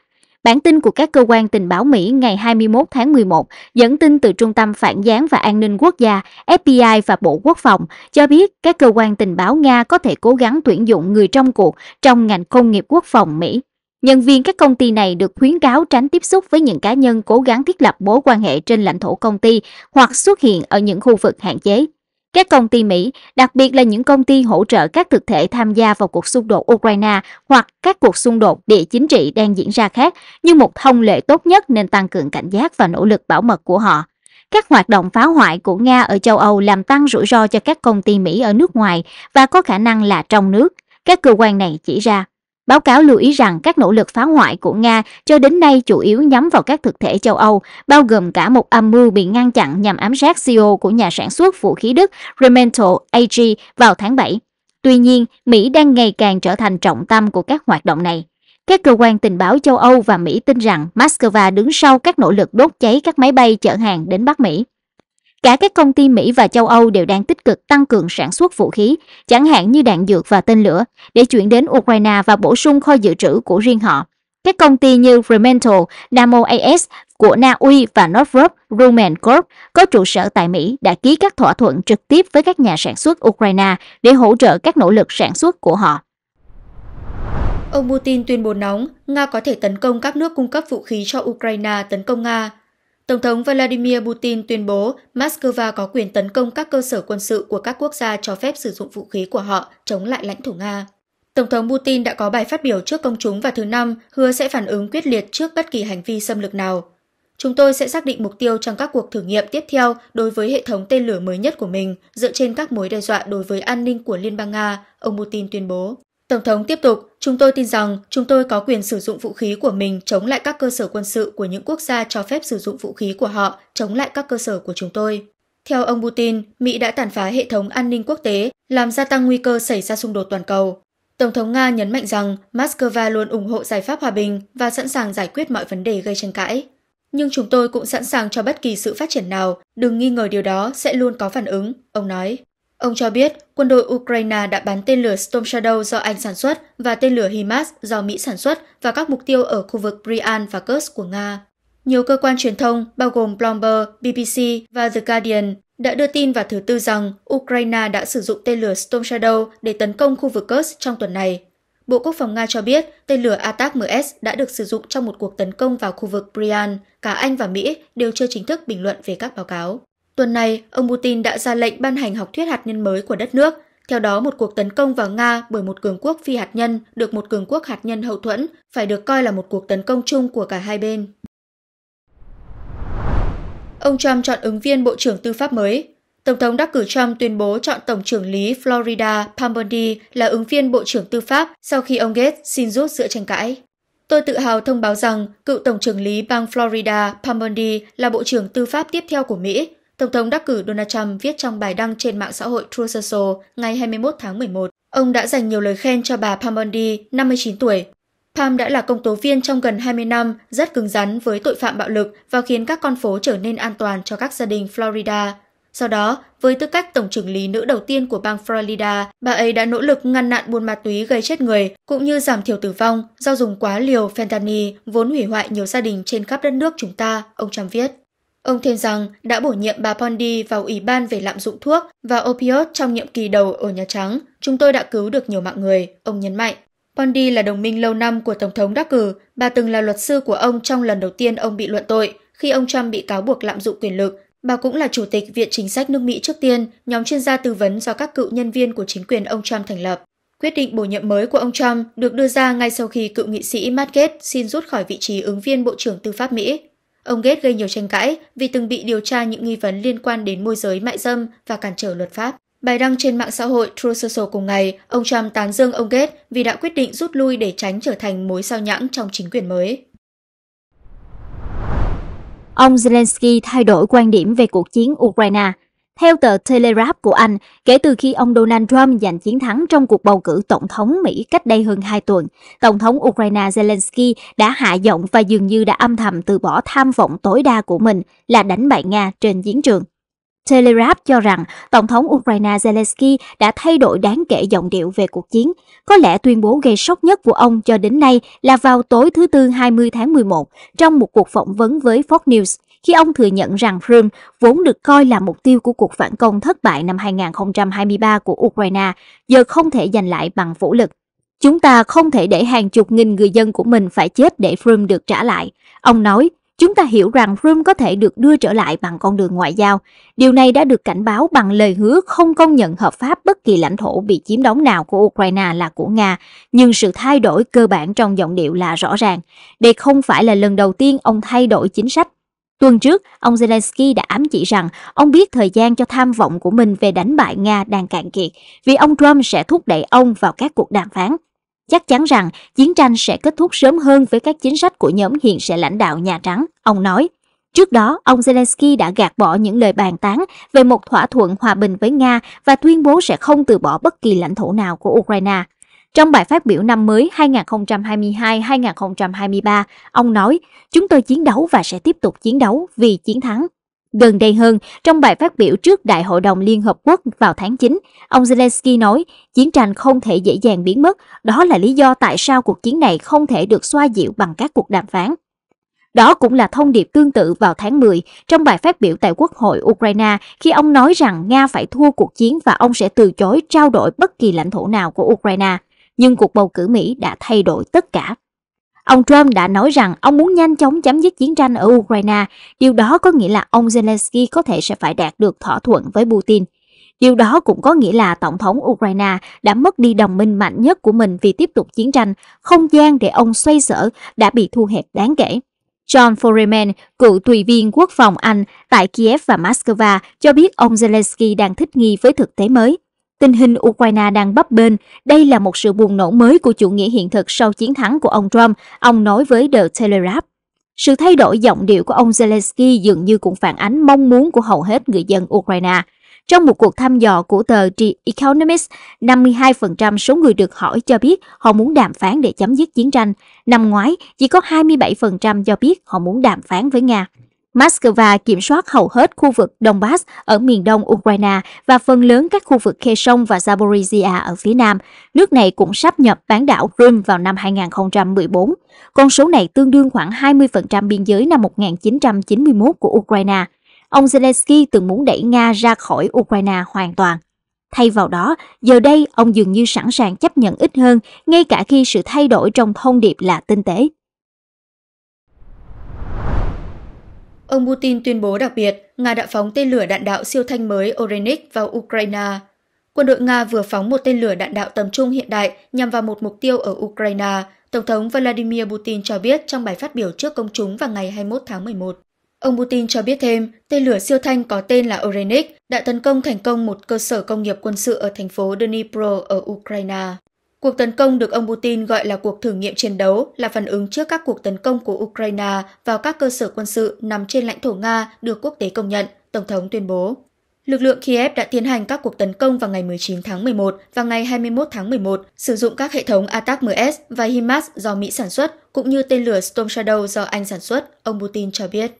[SPEAKER 2] Bản tin của các cơ quan tình báo Mỹ ngày 21 tháng 11 dẫn tin từ Trung tâm Phản gián và An ninh Quốc gia FBI và Bộ Quốc phòng cho biết các cơ quan tình báo Nga có thể cố gắng tuyển dụng người trong cuộc trong ngành công nghiệp quốc phòng Mỹ. Nhân viên các công ty này được khuyến cáo tránh tiếp xúc với những cá nhân cố gắng thiết lập mối quan hệ trên lãnh thổ công ty hoặc xuất hiện ở những khu vực hạn chế. Các công ty Mỹ, đặc biệt là những công ty hỗ trợ các thực thể tham gia vào cuộc xung đột Ukraine hoặc các cuộc xung đột địa chính trị đang diễn ra khác, như một thông lệ tốt nhất nên tăng cường cảnh giác và nỗ lực bảo mật của họ. Các hoạt động phá hoại của Nga ở châu Âu làm tăng rủi ro cho các công ty Mỹ ở nước ngoài và có khả năng là trong nước, các cơ quan này chỉ ra. Báo cáo lưu ý rằng các nỗ lực phá hoại của Nga cho đến nay chủ yếu nhắm vào các thực thể châu Âu, bao gồm cả một âm mưu bị ngăn chặn nhằm ám sát CEO của nhà sản xuất vũ khí Đức Remental AG vào tháng 7. Tuy nhiên, Mỹ đang ngày càng trở thành trọng tâm của các hoạt động này. Các cơ quan tình báo châu Âu và Mỹ tin rằng Moscow đứng sau các nỗ lực đốt cháy các máy bay chở hàng đến Bắc Mỹ. Cả các công ty Mỹ và châu Âu đều đang tích cực tăng cường sản xuất vũ khí, chẳng hạn như đạn dược và tên lửa, để chuyển đến Ukraine và bổ sung kho dự trữ của riêng họ. Các công ty như Fremantle, Namo AS của Na Uy và Northrop Grumman Corp có trụ sở tại Mỹ đã ký các thỏa thuận trực tiếp với các nhà sản xuất Ukraine để hỗ trợ các nỗ lực sản xuất của họ.
[SPEAKER 3] Ông Putin tuyên bố nóng, Nga có thể tấn công các nước cung cấp vũ khí cho Ukraine tấn công Nga. Tổng thống Vladimir Putin tuyên bố Moscow có quyền tấn công các cơ sở quân sự của các quốc gia cho phép sử dụng vũ khí của họ chống lại lãnh thổ Nga. Tổng thống Putin đã có bài phát biểu trước công chúng vào thứ Năm hứa sẽ phản ứng quyết liệt trước bất kỳ hành vi xâm lược nào. Chúng tôi sẽ xác định mục tiêu trong các cuộc thử nghiệm tiếp theo đối với hệ thống tên lửa mới nhất của mình dựa trên các mối đe dọa đối với an ninh của Liên bang Nga, ông Putin tuyên bố. Tổng thống tiếp tục, chúng tôi tin rằng chúng tôi có quyền sử dụng vũ khí của mình chống lại các cơ sở quân sự của những quốc gia cho phép sử dụng vũ khí của họ chống lại các cơ sở của chúng tôi. Theo ông Putin, Mỹ đã tàn phá hệ thống an ninh quốc tế, làm gia tăng nguy cơ xảy ra xung đột toàn cầu. Tổng thống Nga nhấn mạnh rằng Moscow luôn ủng hộ giải pháp hòa bình và sẵn sàng giải quyết mọi vấn đề gây tranh cãi. Nhưng chúng tôi cũng sẵn sàng cho bất kỳ sự phát triển nào, đừng nghi ngờ điều đó sẽ luôn có phản ứng, ông nói. Ông cho biết quân đội Ukraine đã bắn tên lửa Storm Shadow do Anh sản xuất và tên lửa HIMARS do Mỹ sản xuất vào các mục tiêu ở khu vực Bryansk và Kursk của Nga. Nhiều cơ quan truyền thông, bao gồm Bloomberg, BBC và The Guardian, đã đưa tin vào thứ Tư rằng Ukraine đã sử dụng tên lửa Storm Shadow để tấn công khu vực Kursk trong tuần này. Bộ Quốc phòng Nga cho biết tên lửa Atac ms đã được sử dụng trong một cuộc tấn công vào khu vực Bryansk. Cả Anh và Mỹ đều chưa chính thức bình luận về các báo cáo. Tuần này, ông Putin đã ra lệnh ban hành học thuyết hạt nhân mới của đất nước. Theo đó, một cuộc tấn công vào Nga bởi một cường quốc phi hạt nhân được một cường quốc hạt nhân hậu thuẫn phải được coi là một cuộc tấn công chung của cả hai bên. Ông Trump chọn ứng viên Bộ trưởng Tư pháp mới. Tổng thống đắc cử Trump tuyên bố chọn Tổng trưởng lý Florida pam Pambondi là ứng viên Bộ trưởng Tư pháp sau khi ông Gates xin rút giữa tranh cãi. Tôi tự hào thông báo rằng cựu Tổng trưởng lý bang Florida pam Pambondi là Bộ trưởng Tư pháp tiếp theo của Mỹ Tổng thống đắc cử Donald Trump viết trong bài đăng trên mạng xã hội True Social ngày 21 tháng 11. Ông đã dành nhiều lời khen cho bà Pam Bondi, 59 tuổi. Pam đã là công tố viên trong gần 20 năm, rất cứng rắn với tội phạm bạo lực và khiến các con phố trở nên an toàn cho các gia đình Florida. Sau đó, với tư cách tổng trưởng lý nữ đầu tiên của bang Florida, bà ấy đã nỗ lực ngăn nạn buôn ma túy gây chết người, cũng như giảm thiểu tử vong do dùng quá liều fentanyl vốn hủy hoại nhiều gia đình trên khắp đất nước chúng ta, ông Trump viết. Ông thêm rằng đã bổ nhiệm bà Pondy vào Ủy ban về lạm dụng thuốc và opioid trong nhiệm kỳ đầu ở Nhà Trắng. Chúng tôi đã cứu được nhiều mạng người, ông nhấn mạnh. Pondy là đồng minh lâu năm của Tổng thống đắc cử, bà từng là luật sư của ông trong lần đầu tiên ông bị luận tội, khi ông Trump bị cáo buộc lạm dụng quyền lực. Bà cũng là chủ tịch Viện Chính sách nước Mỹ trước tiên, nhóm chuyên gia tư vấn do các cựu nhân viên của chính quyền ông Trump thành lập. Quyết định bổ nhiệm mới của ông Trump được đưa ra ngay sau khi cựu nghị sĩ Matt Gaetz xin rút khỏi vị trí ứng viên Bộ trưởng Tư pháp Mỹ Ông Gates gây nhiều tranh cãi vì từng bị điều tra những nghi vấn liên quan đến môi giới mại dâm và cản trở luật pháp. Bài đăng trên mạng xã hội Truth Social cùng ngày, ông Trump tán dương ông Gates vì đã quyết định rút lui để tránh trở thành mối sao nhãng trong chính quyền mới.
[SPEAKER 2] Ông Zelensky thay đổi quan điểm về cuộc chiến Ukraine theo tờ Telegraph của Anh, kể từ khi ông Donald Trump giành chiến thắng trong cuộc bầu cử tổng thống Mỹ cách đây hơn 2 tuần, Tổng thống Ukraine Zelensky đã hạ giọng và dường như đã âm thầm từ bỏ tham vọng tối đa của mình là đánh bại Nga trên chiến trường. Telegraph cho rằng Tổng thống Ukraine Zelensky đã thay đổi đáng kể giọng điệu về cuộc chiến. Có lẽ tuyên bố gây sốc nhất của ông cho đến nay là vào tối thứ Tư 20 tháng 11 trong một cuộc phỏng vấn với Fox News khi ông thừa nhận rằng Crimea vốn được coi là mục tiêu của cuộc phản công thất bại năm 2023 của Ukraine giờ không thể giành lại bằng vũ lực. Chúng ta không thể để hàng chục nghìn người dân của mình phải chết để Crimea được trả lại. Ông nói, chúng ta hiểu rằng Crimea có thể được đưa trở lại bằng con đường ngoại giao. Điều này đã được cảnh báo bằng lời hứa không công nhận hợp pháp bất kỳ lãnh thổ bị chiếm đóng nào của Ukraine là của Nga, nhưng sự thay đổi cơ bản trong giọng điệu là rõ ràng. Đây không phải là lần đầu tiên ông thay đổi chính sách Tuần trước, ông Zelensky đã ám chỉ rằng ông biết thời gian cho tham vọng của mình về đánh bại Nga đang cạn kiệt, vì ông Trump sẽ thúc đẩy ông vào các cuộc đàm phán. Chắc chắn rằng chiến tranh sẽ kết thúc sớm hơn với các chính sách của nhóm hiện sẽ lãnh đạo Nhà Trắng, ông nói. Trước đó, ông Zelensky đã gạt bỏ những lời bàn tán về một thỏa thuận hòa bình với Nga và tuyên bố sẽ không từ bỏ bất kỳ lãnh thổ nào của Ukraine. Trong bài phát biểu năm mới 2022-2023, ông nói Chúng tôi chiến đấu và sẽ tiếp tục chiến đấu vì chiến thắng. Gần đây hơn, trong bài phát biểu trước Đại hội đồng Liên Hợp Quốc vào tháng 9, ông Zelensky nói chiến tranh không thể dễ dàng biến mất, đó là lý do tại sao cuộc chiến này không thể được xoa dịu bằng các cuộc đàm phán. Đó cũng là thông điệp tương tự vào tháng 10 trong bài phát biểu tại Quốc hội Ukraine khi ông nói rằng Nga phải thua cuộc chiến và ông sẽ từ chối trao đổi bất kỳ lãnh thổ nào của Ukraine. Nhưng cuộc bầu cử Mỹ đã thay đổi tất cả. Ông Trump đã nói rằng ông muốn nhanh chóng chấm dứt chiến tranh ở Ukraine, điều đó có nghĩa là ông Zelensky có thể sẽ phải đạt được thỏa thuận với Putin. Điều đó cũng có nghĩa là Tổng thống Ukraine đã mất đi đồng minh mạnh nhất của mình vì tiếp tục chiến tranh, không gian để ông xoay sở đã bị thu hẹp đáng kể. John Foreman, cựu tùy viên quốc phòng Anh tại Kiev và Moscow, cho biết ông Zelensky đang thích nghi với thực tế mới. Tình hình Ukraine đang bấp bênh, đây là một sự bùng nổ mới của chủ nghĩa hiện thực sau chiến thắng của ông Trump, ông nói với The Telegraph. Sự thay đổi giọng điệu của ông Zelensky dường như cũng phản ánh mong muốn của hầu hết người dân Ukraine. Trong một cuộc thăm dò của tờ The Economist, 52% số người được hỏi cho biết họ muốn đàm phán để chấm dứt chiến tranh. Năm ngoái, chỉ có 27% cho biết họ muốn đàm phán với Nga. Moscow kiểm soát hầu hết khu vực Donbass ở miền đông Ukraine và phần lớn các khu vực Kherson và Zaporizhia ở phía nam. Nước này cũng sắp nhập bán đảo Crimea vào năm 2014. Con số này tương đương khoảng 20% biên giới năm 1991 của Ukraine. Ông Zelensky từng muốn đẩy Nga ra khỏi Ukraine hoàn toàn. Thay vào đó, giờ đây ông dường như sẵn sàng chấp nhận ít hơn, ngay cả khi sự thay đổi trong thông điệp là tinh tế.
[SPEAKER 3] Ông Putin tuyên bố đặc biệt Nga đã phóng tên lửa đạn đạo siêu thanh mới Orenik vào Ukraine. Quân đội Nga vừa phóng một tên lửa đạn đạo tầm trung hiện đại nhằm vào một mục tiêu ở Ukraine, Tổng thống Vladimir Putin cho biết trong bài phát biểu trước công chúng vào ngày 21 tháng 11. Ông Putin cho biết thêm, tên lửa siêu thanh có tên là Orenik đã tấn công thành công một cơ sở công nghiệp quân sự ở thành phố Dnipro ở Ukraine. Cuộc tấn công được ông Putin gọi là cuộc thử nghiệm chiến đấu là phản ứng trước các cuộc tấn công của Ukraine vào các cơ sở quân sự nằm trên lãnh thổ Nga được quốc tế công nhận, Tổng thống tuyên bố. Lực lượng Kiev đã tiến hành các cuộc tấn công vào ngày 19 tháng 11 và ngày 21 tháng 11, sử dụng các hệ thống Atak-MS và HIMARS do Mỹ sản xuất, cũng như tên lửa Storm Shadow do Anh sản xuất, ông Putin cho biết.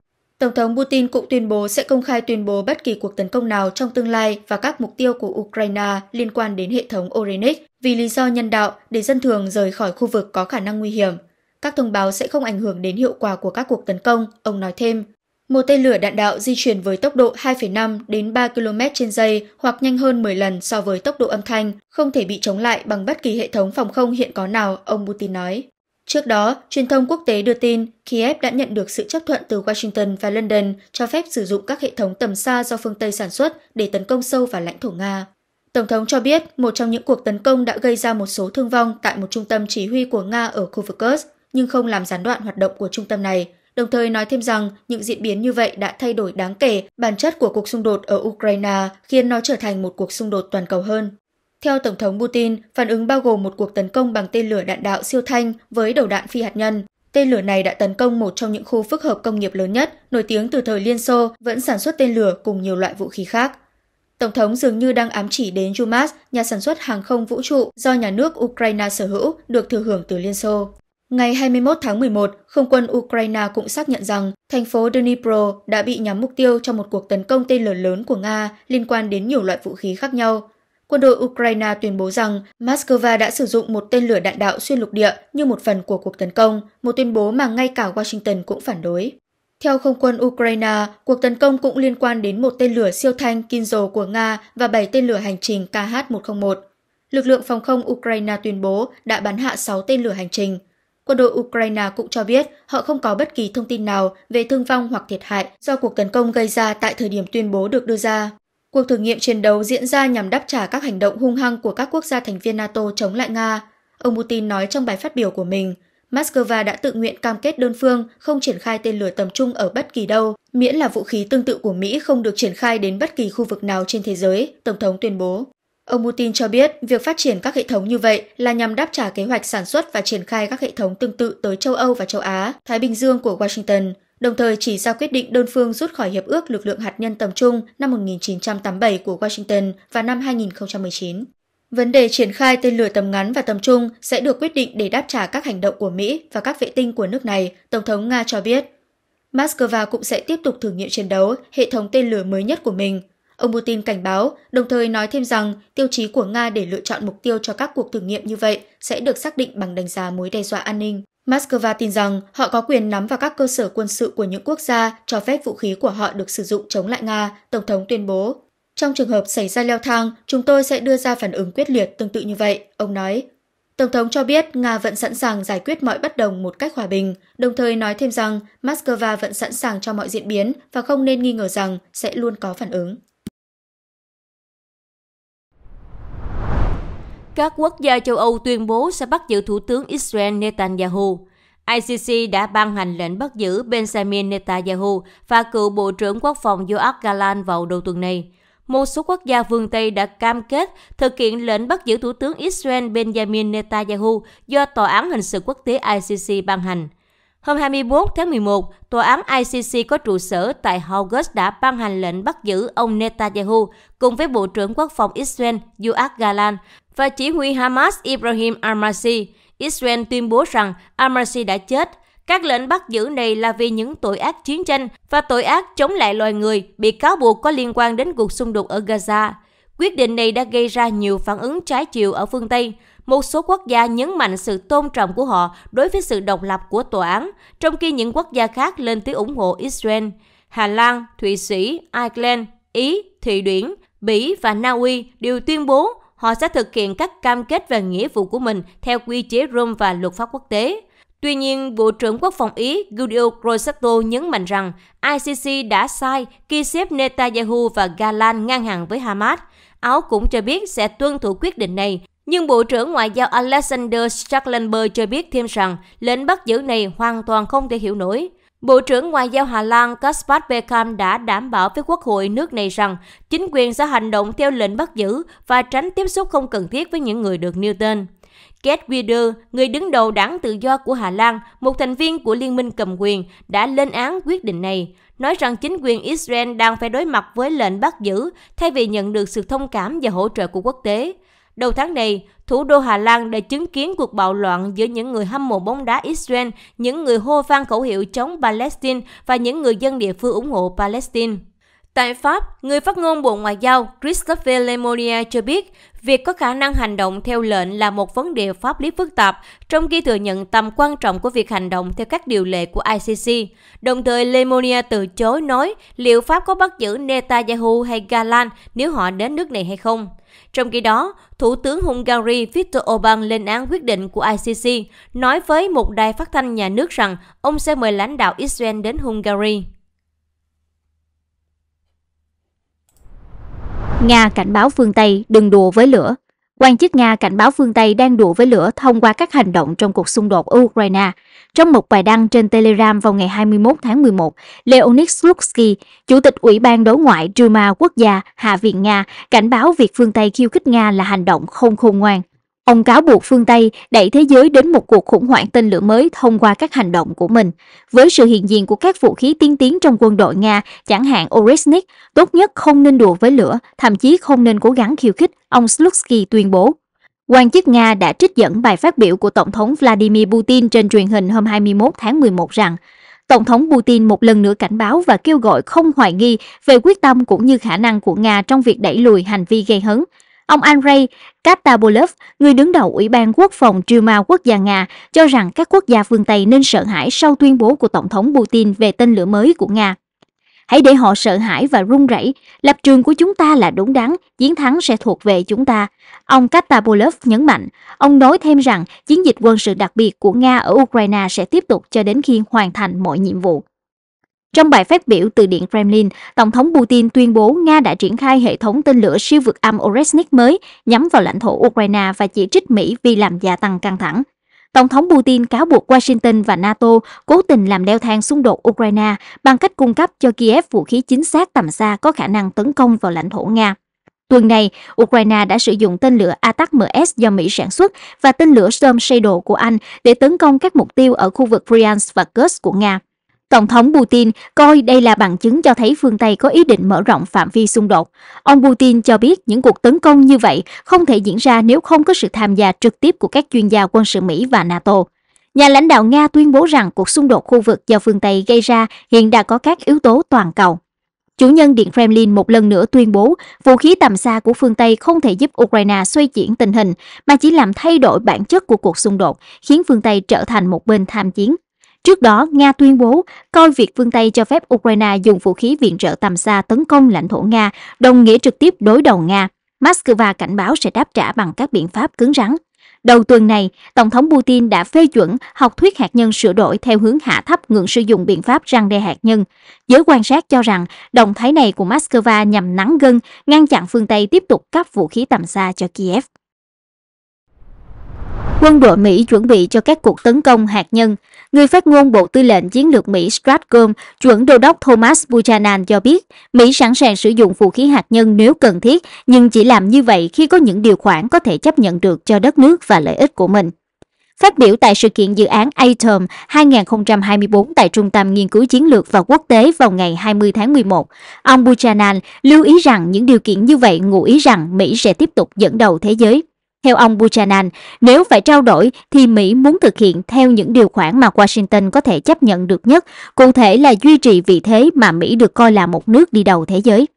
[SPEAKER 3] Tổng thống Putin cũng tuyên bố sẽ công khai tuyên bố bất kỳ cuộc tấn công nào trong tương lai và các mục tiêu của Ukraine liên quan đến hệ thống Orenik vì lý do nhân đạo để dân thường rời khỏi khu vực có khả năng nguy hiểm. Các thông báo sẽ không ảnh hưởng đến hiệu quả của các cuộc tấn công, ông nói thêm. Một tên lửa đạn đạo di chuyển với tốc độ 2,5 đến 3 km trên giây hoặc nhanh hơn 10 lần so với tốc độ âm thanh, không thể bị chống lại bằng bất kỳ hệ thống phòng không hiện có nào, ông Putin nói. Trước đó, truyền thông quốc tế đưa tin Kiev đã nhận được sự chấp thuận từ Washington và London cho phép sử dụng các hệ thống tầm xa do phương Tây sản xuất để tấn công sâu vào lãnh thổ Nga. Tổng thống cho biết một trong những cuộc tấn công đã gây ra một số thương vong tại một trung tâm chỉ huy của Nga ở khu vực Kursk, nhưng không làm gián đoạn hoạt động của trung tâm này, đồng thời nói thêm rằng những diễn biến như vậy đã thay đổi đáng kể bản chất của cuộc xung đột ở Ukraine, khiến nó trở thành một cuộc xung đột toàn cầu hơn. Theo Tổng thống Putin, phản ứng bao gồm một cuộc tấn công bằng tên lửa đạn đạo siêu thanh với đầu đạn phi hạt nhân. Tên lửa này đã tấn công một trong những khu phức hợp công nghiệp lớn nhất, nổi tiếng từ thời Liên Xô, vẫn sản xuất tên lửa cùng nhiều loại vũ khí khác. Tổng thống dường như đang ám chỉ đến Yumas, nhà sản xuất hàng không vũ trụ do nhà nước Ukraine sở hữu, được thừa hưởng từ Liên Xô. Ngày 21 tháng 11, không quân Ukraine cũng xác nhận rằng thành phố Dnipro đã bị nhắm mục tiêu trong một cuộc tấn công tên lửa lớn của Nga liên quan đến nhiều loại vũ khí khác nhau quân đội Ukraine tuyên bố rằng Moscow đã sử dụng một tên lửa đạn đạo xuyên lục địa như một phần của cuộc tấn công, một tuyên bố mà ngay cả Washington cũng phản đối. Theo không quân Ukraine, cuộc tấn công cũng liên quan đến một tên lửa siêu thanh Kinzhal của Nga và bảy tên lửa hành trình KH-101. Lực lượng phòng không Ukraine tuyên bố đã bắn hạ 6 tên lửa hành trình. Quân đội Ukraine cũng cho biết họ không có bất kỳ thông tin nào về thương vong hoặc thiệt hại do cuộc tấn công gây ra tại thời điểm tuyên bố được đưa ra. Cuộc thử nghiệm chiến đấu diễn ra nhằm đáp trả các hành động hung hăng của các quốc gia thành viên NATO chống lại Nga, ông Putin nói trong bài phát biểu của mình. Moscow đã tự nguyện cam kết đơn phương không triển khai tên lửa tầm trung ở bất kỳ đâu, miễn là vũ khí tương tự của Mỹ không được triển khai đến bất kỳ khu vực nào trên thế giới, Tổng thống tuyên bố. Ông Putin cho biết việc phát triển các hệ thống như vậy là nhằm đáp trả kế hoạch sản xuất và triển khai các hệ thống tương tự tới châu Âu và châu Á, Thái Bình Dương của Washington đồng thời chỉ ra quyết định đơn phương rút khỏi Hiệp ước Lực lượng Hạt nhân Tầm trung năm 1987 của Washington và năm 2019. Vấn đề triển khai tên lửa tầm ngắn và tầm trung sẽ được quyết định để đáp trả các hành động của Mỹ và các vệ tinh của nước này, Tổng thống Nga cho biết. Moscow cũng sẽ tiếp tục thử nghiệm chiến đấu hệ thống tên lửa mới nhất của mình. Ông Putin cảnh báo, đồng thời nói thêm rằng tiêu chí của Nga để lựa chọn mục tiêu cho các cuộc thử nghiệm như vậy sẽ được xác định bằng đánh giá mối đe dọa an ninh. Moscow tin rằng họ có quyền nắm vào các cơ sở quân sự của những quốc gia cho phép vũ khí của họ được sử dụng chống lại Nga, Tổng thống tuyên bố. Trong trường hợp xảy ra leo thang, chúng tôi sẽ đưa ra phản ứng quyết liệt tương tự như vậy, ông nói. Tổng thống cho biết Nga vẫn sẵn sàng giải quyết mọi bất đồng một cách hòa bình, đồng thời nói thêm rằng Moscow vẫn sẵn sàng cho mọi diễn biến và không nên nghi ngờ rằng sẽ luôn có phản ứng.
[SPEAKER 1] Các quốc gia châu Âu tuyên bố sẽ bắt giữ Thủ tướng Israel Netanyahu. ICC đã ban hành lệnh bắt giữ Benjamin Netanyahu và cựu Bộ trưởng Quốc phòng Yoav Galan vào đầu tuần này. Một số quốc gia phương Tây đã cam kết thực hiện lệnh bắt giữ Thủ tướng Israel Benjamin Netanyahu do Tòa án Hình sự Quốc tế ICC ban hành. Hôm 21 tháng 11, Tòa án ICC có trụ sở tại Hague đã ban hành lệnh bắt giữ ông Netanyahu cùng với Bộ trưởng Quốc phòng Israel Yoav Galan và chỉ huy Hamas Ibrahim Almasi, Israel tuyên bố rằng Almasi đã chết. Các lệnh bắt giữ này là vì những tội ác chiến tranh và tội ác chống lại loài người bị cáo buộc có liên quan đến cuộc xung đột ở Gaza. Quyết định này đã gây ra nhiều phản ứng trái chiều ở phương Tây. Một số quốc gia nhấn mạnh sự tôn trọng của họ đối với sự độc lập của tòa án, trong khi những quốc gia khác lên tiếng ủng hộ Israel. Hà Lan, Thụy Sĩ, Ireland, Ý, Thụy Điển, Bỉ và Na Uy đều tuyên bố Họ sẽ thực hiện các cam kết và nghĩa vụ của mình theo quy chế Rome và luật pháp quốc tế. Tuy nhiên, Bộ trưởng Quốc phòng Ý Giulio Crosetto nhấn mạnh rằng ICC đã sai khi xếp Netanyahu và Galan ngang hàng với Hamas. Áo cũng cho biết sẽ tuân thủ quyết định này, nhưng Bộ trưởng Ngoại giao Alexander Schacklenberg cho biết thêm rằng lệnh bắt giữ này hoàn toàn không thể hiểu nổi. Bộ trưởng Ngoại giao Hà Lan Kaspar Beckham đã đảm bảo với Quốc hội nước này rằng chính quyền sẽ hành động theo lệnh bắt giữ và tránh tiếp xúc không cần thiết với những người được nêu tên. Kate Wider, người đứng đầu đảng tự do của Hà Lan, một thành viên của liên minh cầm quyền, đã lên án quyết định này, nói rằng chính quyền Israel đang phải đối mặt với lệnh bắt giữ thay vì nhận được sự thông cảm và hỗ trợ của quốc tế. Đầu tháng này, thủ đô Hà Lan đã chứng kiến cuộc bạo loạn giữa những người hâm mộ bóng đá Israel, những người hô vang khẩu hiệu chống Palestine và những người dân địa phương ủng hộ Palestine. Tại Pháp, người phát ngôn Bộ Ngoại giao Christophe Lemonia cho biết, việc có khả năng hành động theo lệnh là một vấn đề pháp lý phức tạp, trong khi thừa nhận tầm quan trọng của việc hành động theo các điều lệ của ICC. Đồng thời, Lemonia từ chối nói liệu Pháp có bắt giữ Netanyahu hay Galan nếu họ đến nước này hay không. Trong khi đó, Thủ tướng Hungary Viktor Orbán lên án quyết định của ICC, nói với một đài phát thanh nhà nước rằng ông sẽ mời lãnh đạo Israel đến Hungary.
[SPEAKER 2] Nga cảnh báo phương Tây đừng đùa với lửa. Quan chức Nga cảnh báo phương Tây đang đùa với lửa thông qua các hành động trong cuộc xung đột ở Ukraine. Trong một bài đăng trên Telegram vào ngày 21 tháng 11, Leonid Slutsky, Chủ tịch Ủy ban Đối ngoại Duma Quốc gia Hạ viện Nga, cảnh báo việc phương Tây khiêu khích Nga là hành động không khôn ngoan. Ông cáo buộc phương Tây đẩy thế giới đến một cuộc khủng hoảng tên lửa mới thông qua các hành động của mình. Với sự hiện diện của các vũ khí tiên tiến trong quân đội Nga, chẳng hạn Oresnik, tốt nhất không nên đùa với lửa, thậm chí không nên cố gắng khiêu khích, ông Slutsky tuyên bố. Quan chức Nga đã trích dẫn bài phát biểu của Tổng thống Vladimir Putin trên truyền hình hôm 21 tháng 11 rằng Tổng thống Putin một lần nữa cảnh báo và kêu gọi không hoài nghi về quyết tâm cũng như khả năng của Nga trong việc đẩy lùi hành vi gây hấn. Ông Andrei Katabolov, người đứng đầu Ủy ban Quốc phòng Duma Quốc gia Nga, cho rằng các quốc gia phương Tây nên sợ hãi sau tuyên bố của Tổng thống Putin về tên lửa mới của Nga. Hãy để họ sợ hãi và run rẩy, lập trường của chúng ta là đúng đắn, chiến thắng sẽ thuộc về chúng ta. Ông Katabolov nhấn mạnh, ông nói thêm rằng chiến dịch quân sự đặc biệt của Nga ở Ukraine sẽ tiếp tục cho đến khi hoàn thành mọi nhiệm vụ. Trong bài phát biểu từ Điện Kremlin, Tổng thống Putin tuyên bố Nga đã triển khai hệ thống tên lửa siêu vượt âm Oresnik mới nhắm vào lãnh thổ Ukraine và chỉ trích Mỹ vì làm gia tăng căng thẳng. Tổng thống Putin cáo buộc Washington và NATO cố tình làm leo thang xung đột Ukraine bằng cách cung cấp cho Kiev vũ khí chính xác tầm xa có khả năng tấn công vào lãnh thổ Nga. Tuần này, Ukraine đã sử dụng tên lửa ATAC-MS do Mỹ sản xuất và tên lửa Storm Shadow của Anh để tấn công các mục tiêu ở khu vực Bryansk và Kursk của Nga. Tổng thống Putin coi đây là bằng chứng cho thấy phương Tây có ý định mở rộng phạm vi xung đột. Ông Putin cho biết những cuộc tấn công như vậy không thể diễn ra nếu không có sự tham gia trực tiếp của các chuyên gia quân sự Mỹ và NATO. Nhà lãnh đạo Nga tuyên bố rằng cuộc xung đột khu vực do phương Tây gây ra hiện đã có các yếu tố toàn cầu. Chủ nhân Điện Kremlin một lần nữa tuyên bố vũ khí tầm xa của phương Tây không thể giúp Ukraine xoay chuyển tình hình, mà chỉ làm thay đổi bản chất của cuộc xung đột, khiến phương Tây trở thành một bên tham chiến Trước đó, Nga tuyên bố coi việc phương Tây cho phép Ukraine dùng vũ khí viện trợ tầm xa tấn công lãnh thổ Nga, đồng nghĩa trực tiếp đối đầu Nga. Moscow cảnh báo sẽ đáp trả bằng các biện pháp cứng rắn. Đầu tuần này, Tổng thống Putin đã phê chuẩn học thuyết hạt nhân sửa đổi theo hướng hạ thấp ngưỡng sử dụng biện pháp răng đe hạt nhân. Giới quan sát cho rằng động thái này của Moscow nhằm nắng gân, ngăn chặn phương Tây tiếp tục cấp vũ khí tầm xa cho Kiev. Quân đội Mỹ chuẩn bị cho các cuộc tấn công hạt nhân. Người phát ngôn Bộ Tư lệnh Chiến lược Mỹ Stratcom, chuẩn đô đốc Thomas Buchanan cho biết, Mỹ sẵn sàng sử dụng vũ khí hạt nhân nếu cần thiết, nhưng chỉ làm như vậy khi có những điều khoản có thể chấp nhận được cho đất nước và lợi ích của mình. Phát biểu tại sự kiện dự án ATOM 2024 tại Trung tâm Nghiên cứu Chiến lược và Quốc tế vào ngày 20 tháng 11, ông Buchanan lưu ý rằng những điều kiện như vậy ngụ ý rằng Mỹ sẽ tiếp tục dẫn đầu thế giới. Theo ông Buchanan, nếu phải trao đổi thì Mỹ muốn thực hiện theo những điều khoản mà Washington có thể chấp nhận được nhất, cụ thể là duy trì vị thế mà Mỹ được coi là một nước đi đầu thế giới.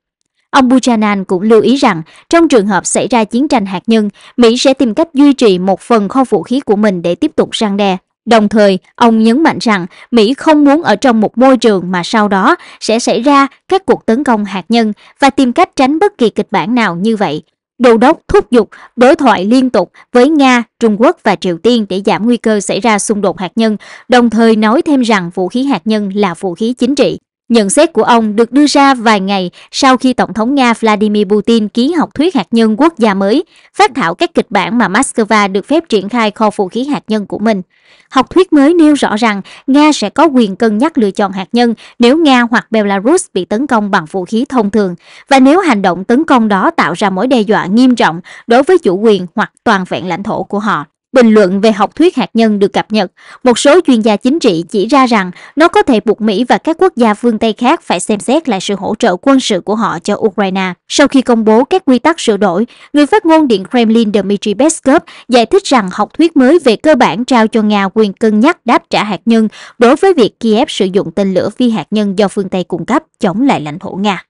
[SPEAKER 2] Ông Buchanan cũng lưu ý rằng, trong trường hợp xảy ra chiến tranh hạt nhân, Mỹ sẽ tìm cách duy trì một phần kho vũ khí của mình để tiếp tục răng đe. Đồng thời, ông nhấn mạnh rằng Mỹ không muốn ở trong một môi trường mà sau đó sẽ xảy ra các cuộc tấn công hạt nhân và tìm cách tránh bất kỳ kịch bản nào như vậy. Đô đốc thúc giục đối thoại liên tục với Nga, Trung Quốc và Triều Tiên để giảm nguy cơ xảy ra xung đột hạt nhân, đồng thời nói thêm rằng vũ khí hạt nhân là vũ khí chính trị. Nhận xét của ông được đưa ra vài ngày sau khi Tổng thống Nga Vladimir Putin ký học thuyết hạt nhân quốc gia mới, phát thảo các kịch bản mà Moscow được phép triển khai kho vũ khí hạt nhân của mình. Học thuyết mới nêu rõ rằng Nga sẽ có quyền cân nhắc lựa chọn hạt nhân nếu Nga hoặc Belarus bị tấn công bằng vũ khí thông thường và nếu hành động tấn công đó tạo ra mối đe dọa nghiêm trọng đối với chủ quyền hoặc toàn vẹn lãnh thổ của họ. Bình luận về học thuyết hạt nhân được cập nhật, một số chuyên gia chính trị chỉ ra rằng nó có thể buộc Mỹ và các quốc gia phương Tây khác phải xem xét lại sự hỗ trợ quân sự của họ cho Ukraine. Sau khi công bố các quy tắc sửa đổi, người phát ngôn Điện Kremlin Dmitry Peskov giải thích rằng học thuyết mới về cơ bản trao cho Nga quyền cân nhắc đáp trả hạt nhân đối với việc Kiev sử dụng tên lửa phi hạt nhân do phương Tây cung cấp chống lại lãnh thổ Nga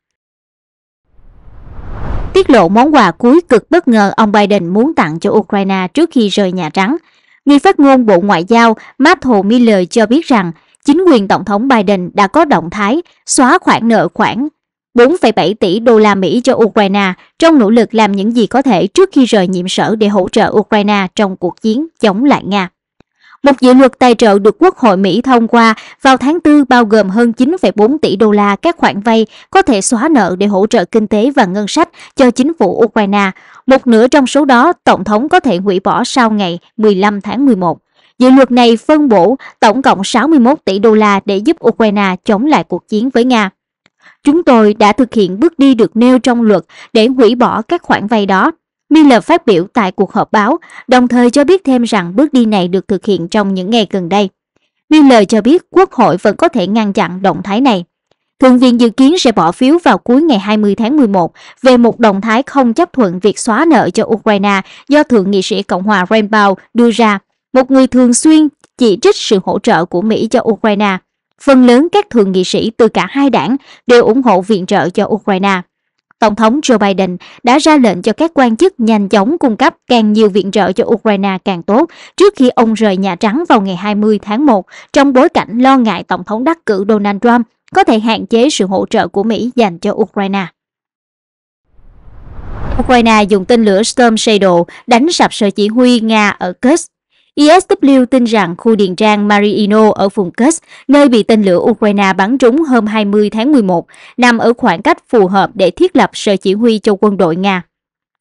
[SPEAKER 2] tiết lộ món quà cuối cực bất ngờ ông Biden muốn tặng cho Ukraine trước khi rời Nhà Trắng. Người phát ngôn Bộ Ngoại giao Matthew Miller cho biết rằng chính quyền Tổng thống Biden đã có động thái xóa khoản nợ khoảng 4,7 tỷ đô la Mỹ cho Ukraine trong nỗ lực làm những gì có thể trước khi rời nhiệm sở để hỗ trợ Ukraine trong cuộc chiến chống lại Nga. Một dự luật tài trợ được Quốc hội Mỹ thông qua vào tháng 4 bao gồm hơn 9,4 tỷ đô la các khoản vay có thể xóa nợ để hỗ trợ kinh tế và ngân sách cho chính phủ Ukraine. Một nửa trong số đó, Tổng thống có thể hủy bỏ sau ngày 15 tháng 11. Dự luật này phân bổ tổng cộng 61 tỷ đô la để giúp Ukraine chống lại cuộc chiến với Nga. Chúng tôi đã thực hiện bước đi được nêu trong luật để hủy bỏ các khoản vay đó, Miller phát biểu tại cuộc họp báo, đồng thời cho biết thêm rằng bước đi này được thực hiện trong những ngày gần đây. Miller cho biết Quốc hội vẫn có thể ngăn chặn động thái này. Thượng viện dự kiến sẽ bỏ phiếu vào cuối ngày 20 tháng 11 về một động thái không chấp thuận việc xóa nợ cho Ukraine do Thượng nghị sĩ Cộng hòa Rainbow đưa ra, một người thường xuyên chỉ trích sự hỗ trợ của Mỹ cho Ukraine. Phần lớn các thượng nghị sĩ từ cả hai đảng đều ủng hộ viện trợ cho Ukraine. Tổng thống Joe Biden đã ra lệnh cho các quan chức nhanh chóng cung cấp càng nhiều viện trợ cho Ukraine càng tốt trước khi ông rời Nhà Trắng vào ngày 20 tháng 1 trong bối cảnh lo ngại Tổng thống đắc cử Donald Trump có thể hạn chế sự hỗ trợ của Mỹ dành cho Ukraine. Ukraine dùng tên lửa Storm Shadow đánh sập sở chỉ huy Nga ở Kursk ISW tin rằng khu điện trang Mariino ở vùng Kursk, nơi bị tên lửa Ukraine bắn trúng hôm 20 tháng 11, nằm ở khoảng cách phù hợp để thiết lập sở chỉ huy cho quân đội Nga.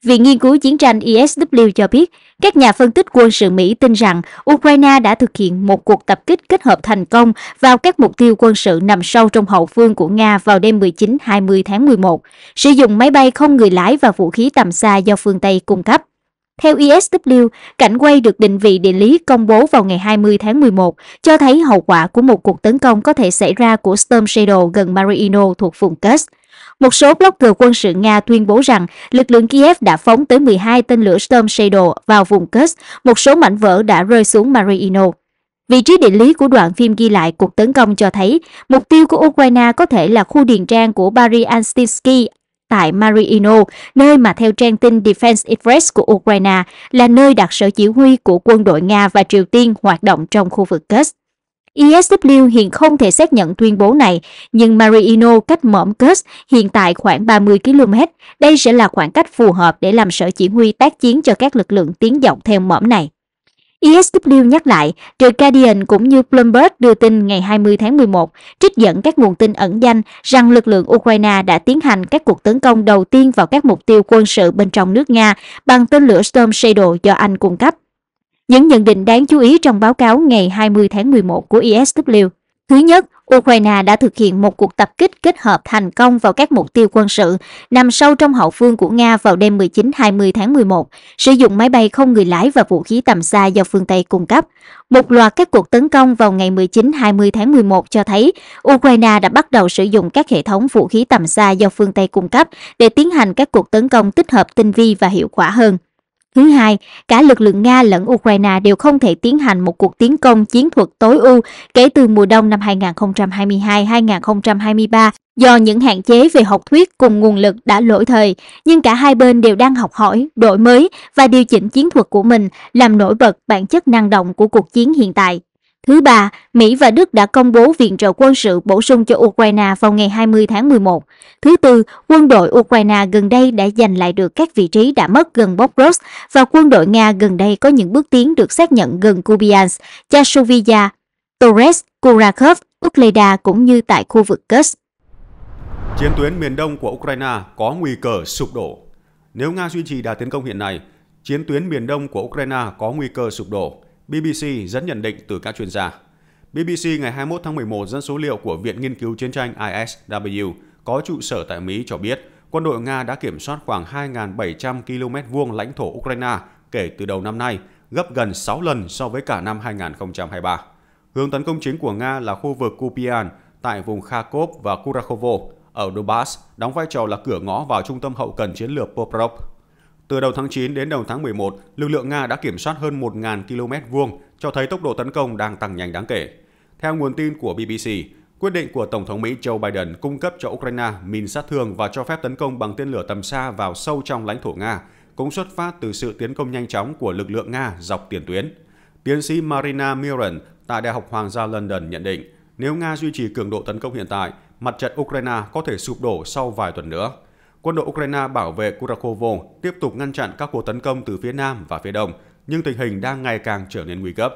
[SPEAKER 2] Viện Nghiên cứu Chiến tranh ISW cho biết, các nhà phân tích quân sự Mỹ tin rằng Ukraine đã thực hiện một cuộc tập kích kết hợp thành công vào các mục tiêu quân sự nằm sâu trong hậu phương của Nga vào đêm 19-20 tháng 11, sử dụng máy bay không người lái và vũ khí tầm xa do phương Tây cung cấp. Theo ISW, e cảnh quay được định vị địa lý công bố vào ngày 20 tháng 11 cho thấy hậu quả của một cuộc tấn công có thể xảy ra của Storm Shadow gần Mariino thuộc vùng Kursk. Một số blogger quân sự Nga tuyên bố rằng lực lượng Kiev đã phóng tới 12 tên lửa Storm Shadow vào vùng Kursk, một số mảnh vỡ đã rơi xuống Mariino. Vị trí địa lý của đoạn phim ghi lại cuộc tấn công cho thấy mục tiêu của Ukraine có thể là khu điền trang của Baryanstinsky tại Mariino, nơi mà theo trang tin Defense Express của Ukraine là nơi đặt sở chỉ huy của quân đội Nga và Triều Tiên hoạt động trong khu vực Kursk. ISW e hiện không thể xác nhận tuyên bố này, nhưng Mariino cách mỏm Kursk hiện tại khoảng 30 km. Đây sẽ là khoảng cách phù hợp để làm sở chỉ huy tác chiến cho các lực lượng tiến dọc theo mỏm này. ESW nhắc lại, The Guardian cũng như Bloomberg đưa tin ngày 20 tháng 11, trích dẫn các nguồn tin ẩn danh rằng lực lượng Ukraine đã tiến hành các cuộc tấn công đầu tiên vào các mục tiêu quân sự bên trong nước Nga bằng tên lửa Storm Shadow do Anh cung cấp. Những nhận định đáng chú ý trong báo cáo ngày 20 tháng 11 của ESW Thứ nhất, Ukraine đã thực hiện một cuộc tập kích kết hợp thành công vào các mục tiêu quân sự nằm sâu trong hậu phương của Nga vào đêm 19-20 tháng 11, sử dụng máy bay không người lái và vũ khí tầm xa do phương Tây cung cấp. Một loạt các cuộc tấn công vào ngày 19-20 tháng 11 cho thấy Ukraine đã bắt đầu sử dụng các hệ thống vũ khí tầm xa do phương Tây cung cấp để tiến hành các cuộc tấn công tích hợp tinh vi và hiệu quả hơn. Thứ hai, cả lực lượng Nga lẫn Ukraine đều không thể tiến hành một cuộc tiến công chiến thuật tối ưu kể từ mùa đông năm 2022-2023 do những hạn chế về học thuyết cùng nguồn lực đã lỗi thời, nhưng cả hai bên đều đang học hỏi, đổi mới và điều chỉnh chiến thuật của mình, làm nổi bật bản chất năng động của cuộc chiến hiện tại. Thứ ba, Mỹ và Đức đã công bố viện trợ quân sự bổ sung cho Ukraine vào ngày 20 tháng 11. Thứ tư, quân đội Ukraine gần đây đã giành lại được các vị trí đã mất gần Bobrov và quân đội Nga gần đây có những bước tiến được xác nhận gần Kupiansk, Chasovia, Torres, Kurakov, Ukleda cũng như tại khu vực Kursk.
[SPEAKER 4] Chiến tuyến miền đông của Ukraine có nguy cơ sụp đổ. Nếu Nga duy trì đà tiến công hiện nay, chiến tuyến miền đông của Ukraine có nguy cơ sụp đổ BBC dẫn nhận định từ các chuyên gia. BBC ngày 21 tháng 11 dẫn số liệu của Viện Nghiên cứu Chiến tranh ISW có trụ sở tại Mỹ cho biết quân đội Nga đã kiểm soát khoảng 2.700 km vuông lãnh thổ Ukraine kể từ đầu năm nay, gấp gần 6 lần so với cả năm 2023. Hướng tấn công chính của Nga là khu vực Kupian tại vùng Kharkov và Kurakhovo ở Donbass, đóng vai trò là cửa ngõ vào trung tâm hậu cần chiến lược Poprov từ đầu tháng 9 đến đầu tháng 11, lực lượng Nga đã kiểm soát hơn 1.000 km vuông, cho thấy tốc độ tấn công đang tăng nhanh đáng kể. Theo nguồn tin của BBC, quyết định của Tổng thống Mỹ Joe Biden cung cấp cho Ukraine mìn sát thương và cho phép tấn công bằng tên lửa tầm xa vào sâu trong lãnh thổ Nga cũng xuất phát từ sự tiến công nhanh chóng của lực lượng Nga dọc tiền tuyến. Tiến sĩ Marina miron tại Đại học Hoàng gia London nhận định, nếu Nga duy trì cường độ tấn công hiện tại, mặt trận Ukraine có thể sụp đổ sau vài tuần nữa. Quân đội Ukraine bảo vệ Kurakovo tiếp tục ngăn chặn các cuộc tấn công từ phía nam và phía đông, nhưng tình hình đang ngày càng trở nên nguy cấp.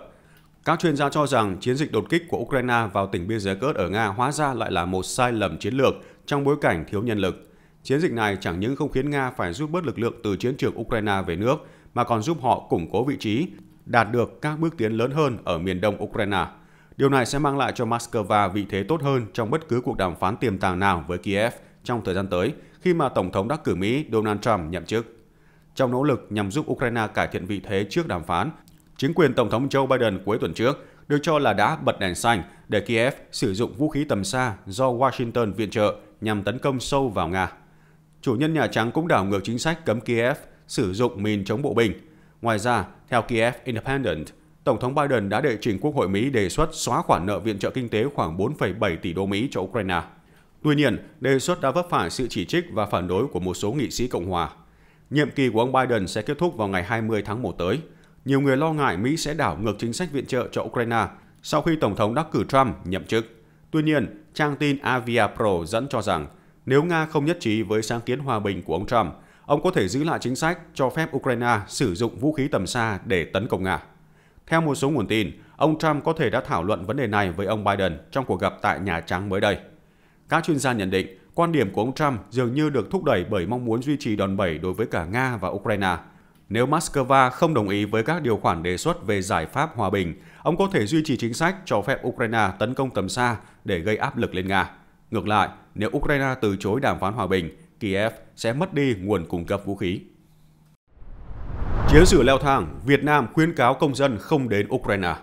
[SPEAKER 4] Các chuyên gia cho rằng chiến dịch đột kích của Ukraine vào tỉnh biên giới Kurd ở Nga hóa ra lại là một sai lầm chiến lược trong bối cảnh thiếu nhân lực. Chiến dịch này chẳng những không khiến Nga phải rút bớt lực lượng từ chiến trường Ukraine về nước, mà còn giúp họ củng cố vị trí, đạt được các bước tiến lớn hơn ở miền đông Ukraine. Điều này sẽ mang lại cho Moscow vị thế tốt hơn trong bất cứ cuộc đàm phán tiềm tàng nào với Kiev trong thời gian tới, khi mà Tổng thống đắc cử Mỹ Donald Trump nhậm chức. Trong nỗ lực nhằm giúp Ukraine cải thiện vị thế trước đàm phán, chính quyền Tổng thống Joe Biden cuối tuần trước được cho là đã bật đèn xanh để Kiev sử dụng vũ khí tầm xa do Washington viện trợ nhằm tấn công sâu vào Nga. Chủ nhân Nhà Trắng cũng đảo ngược chính sách cấm Kiev sử dụng mìn chống bộ binh. Ngoài ra, theo Kiev Independent, Tổng thống Biden đã đệ trình Quốc hội Mỹ đề xuất xóa khoản nợ viện trợ kinh tế khoảng 4,7 tỷ đô Mỹ cho Ukraine. Tuy nhiên, đề xuất đã vấp phải sự chỉ trích và phản đối của một số nghị sĩ Cộng hòa. Nhiệm kỳ của ông Biden sẽ kết thúc vào ngày 20 tháng 1 tới. Nhiều người lo ngại Mỹ sẽ đảo ngược chính sách viện trợ cho Ukraine sau khi Tổng thống đắc cử Trump nhậm chức. Tuy nhiên, trang tin Avia Pro dẫn cho rằng nếu Nga không nhất trí với sáng kiến hòa bình của ông Trump, ông có thể giữ lại chính sách cho phép Ukraine sử dụng vũ khí tầm xa để tấn công Nga. Theo một số nguồn tin, ông Trump có thể đã thảo luận vấn đề này với ông Biden trong cuộc gặp tại Nhà Trắng mới đây. Các chuyên gia nhận định, quan điểm của ông Trump dường như được thúc đẩy bởi mong muốn duy trì đòn bẩy đối với cả Nga và Ukraine. Nếu Moscow không đồng ý với các điều khoản đề xuất về giải pháp hòa bình, ông có thể duy trì chính sách cho phép Ukraine tấn công tầm xa để gây áp lực lên Nga. Ngược lại, nếu Ukraine từ chối đàm phán hòa bình, Kiev sẽ mất đi nguồn cung cấp vũ khí. Chiến sự leo thang, Việt Nam khuyến cáo công dân không đến Ukraine.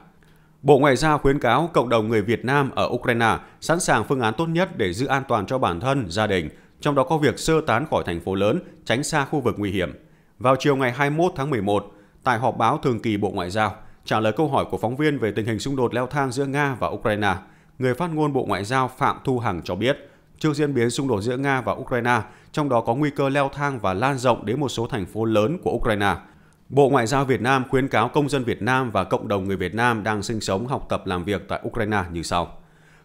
[SPEAKER 4] Bộ Ngoại giao khuyến cáo cộng đồng người Việt Nam ở Ukraine sẵn sàng phương án tốt nhất để giữ an toàn cho bản thân, gia đình, trong đó có việc sơ tán khỏi thành phố lớn, tránh xa khu vực nguy hiểm. Vào chiều ngày 21 tháng 11, tại họp báo thường kỳ Bộ Ngoại giao, trả lời câu hỏi của phóng viên về tình hình xung đột leo thang giữa Nga và Ukraine, người phát ngôn Bộ Ngoại giao Phạm Thu Hằng cho biết, trước diễn biến xung đột giữa Nga và Ukraine, trong đó có nguy cơ leo thang và lan rộng đến một số thành phố lớn của Ukraine – Bộ Ngoại giao Việt Nam khuyến cáo công dân Việt Nam và cộng đồng người Việt Nam đang sinh sống, học tập, làm việc tại Ukraine như sau.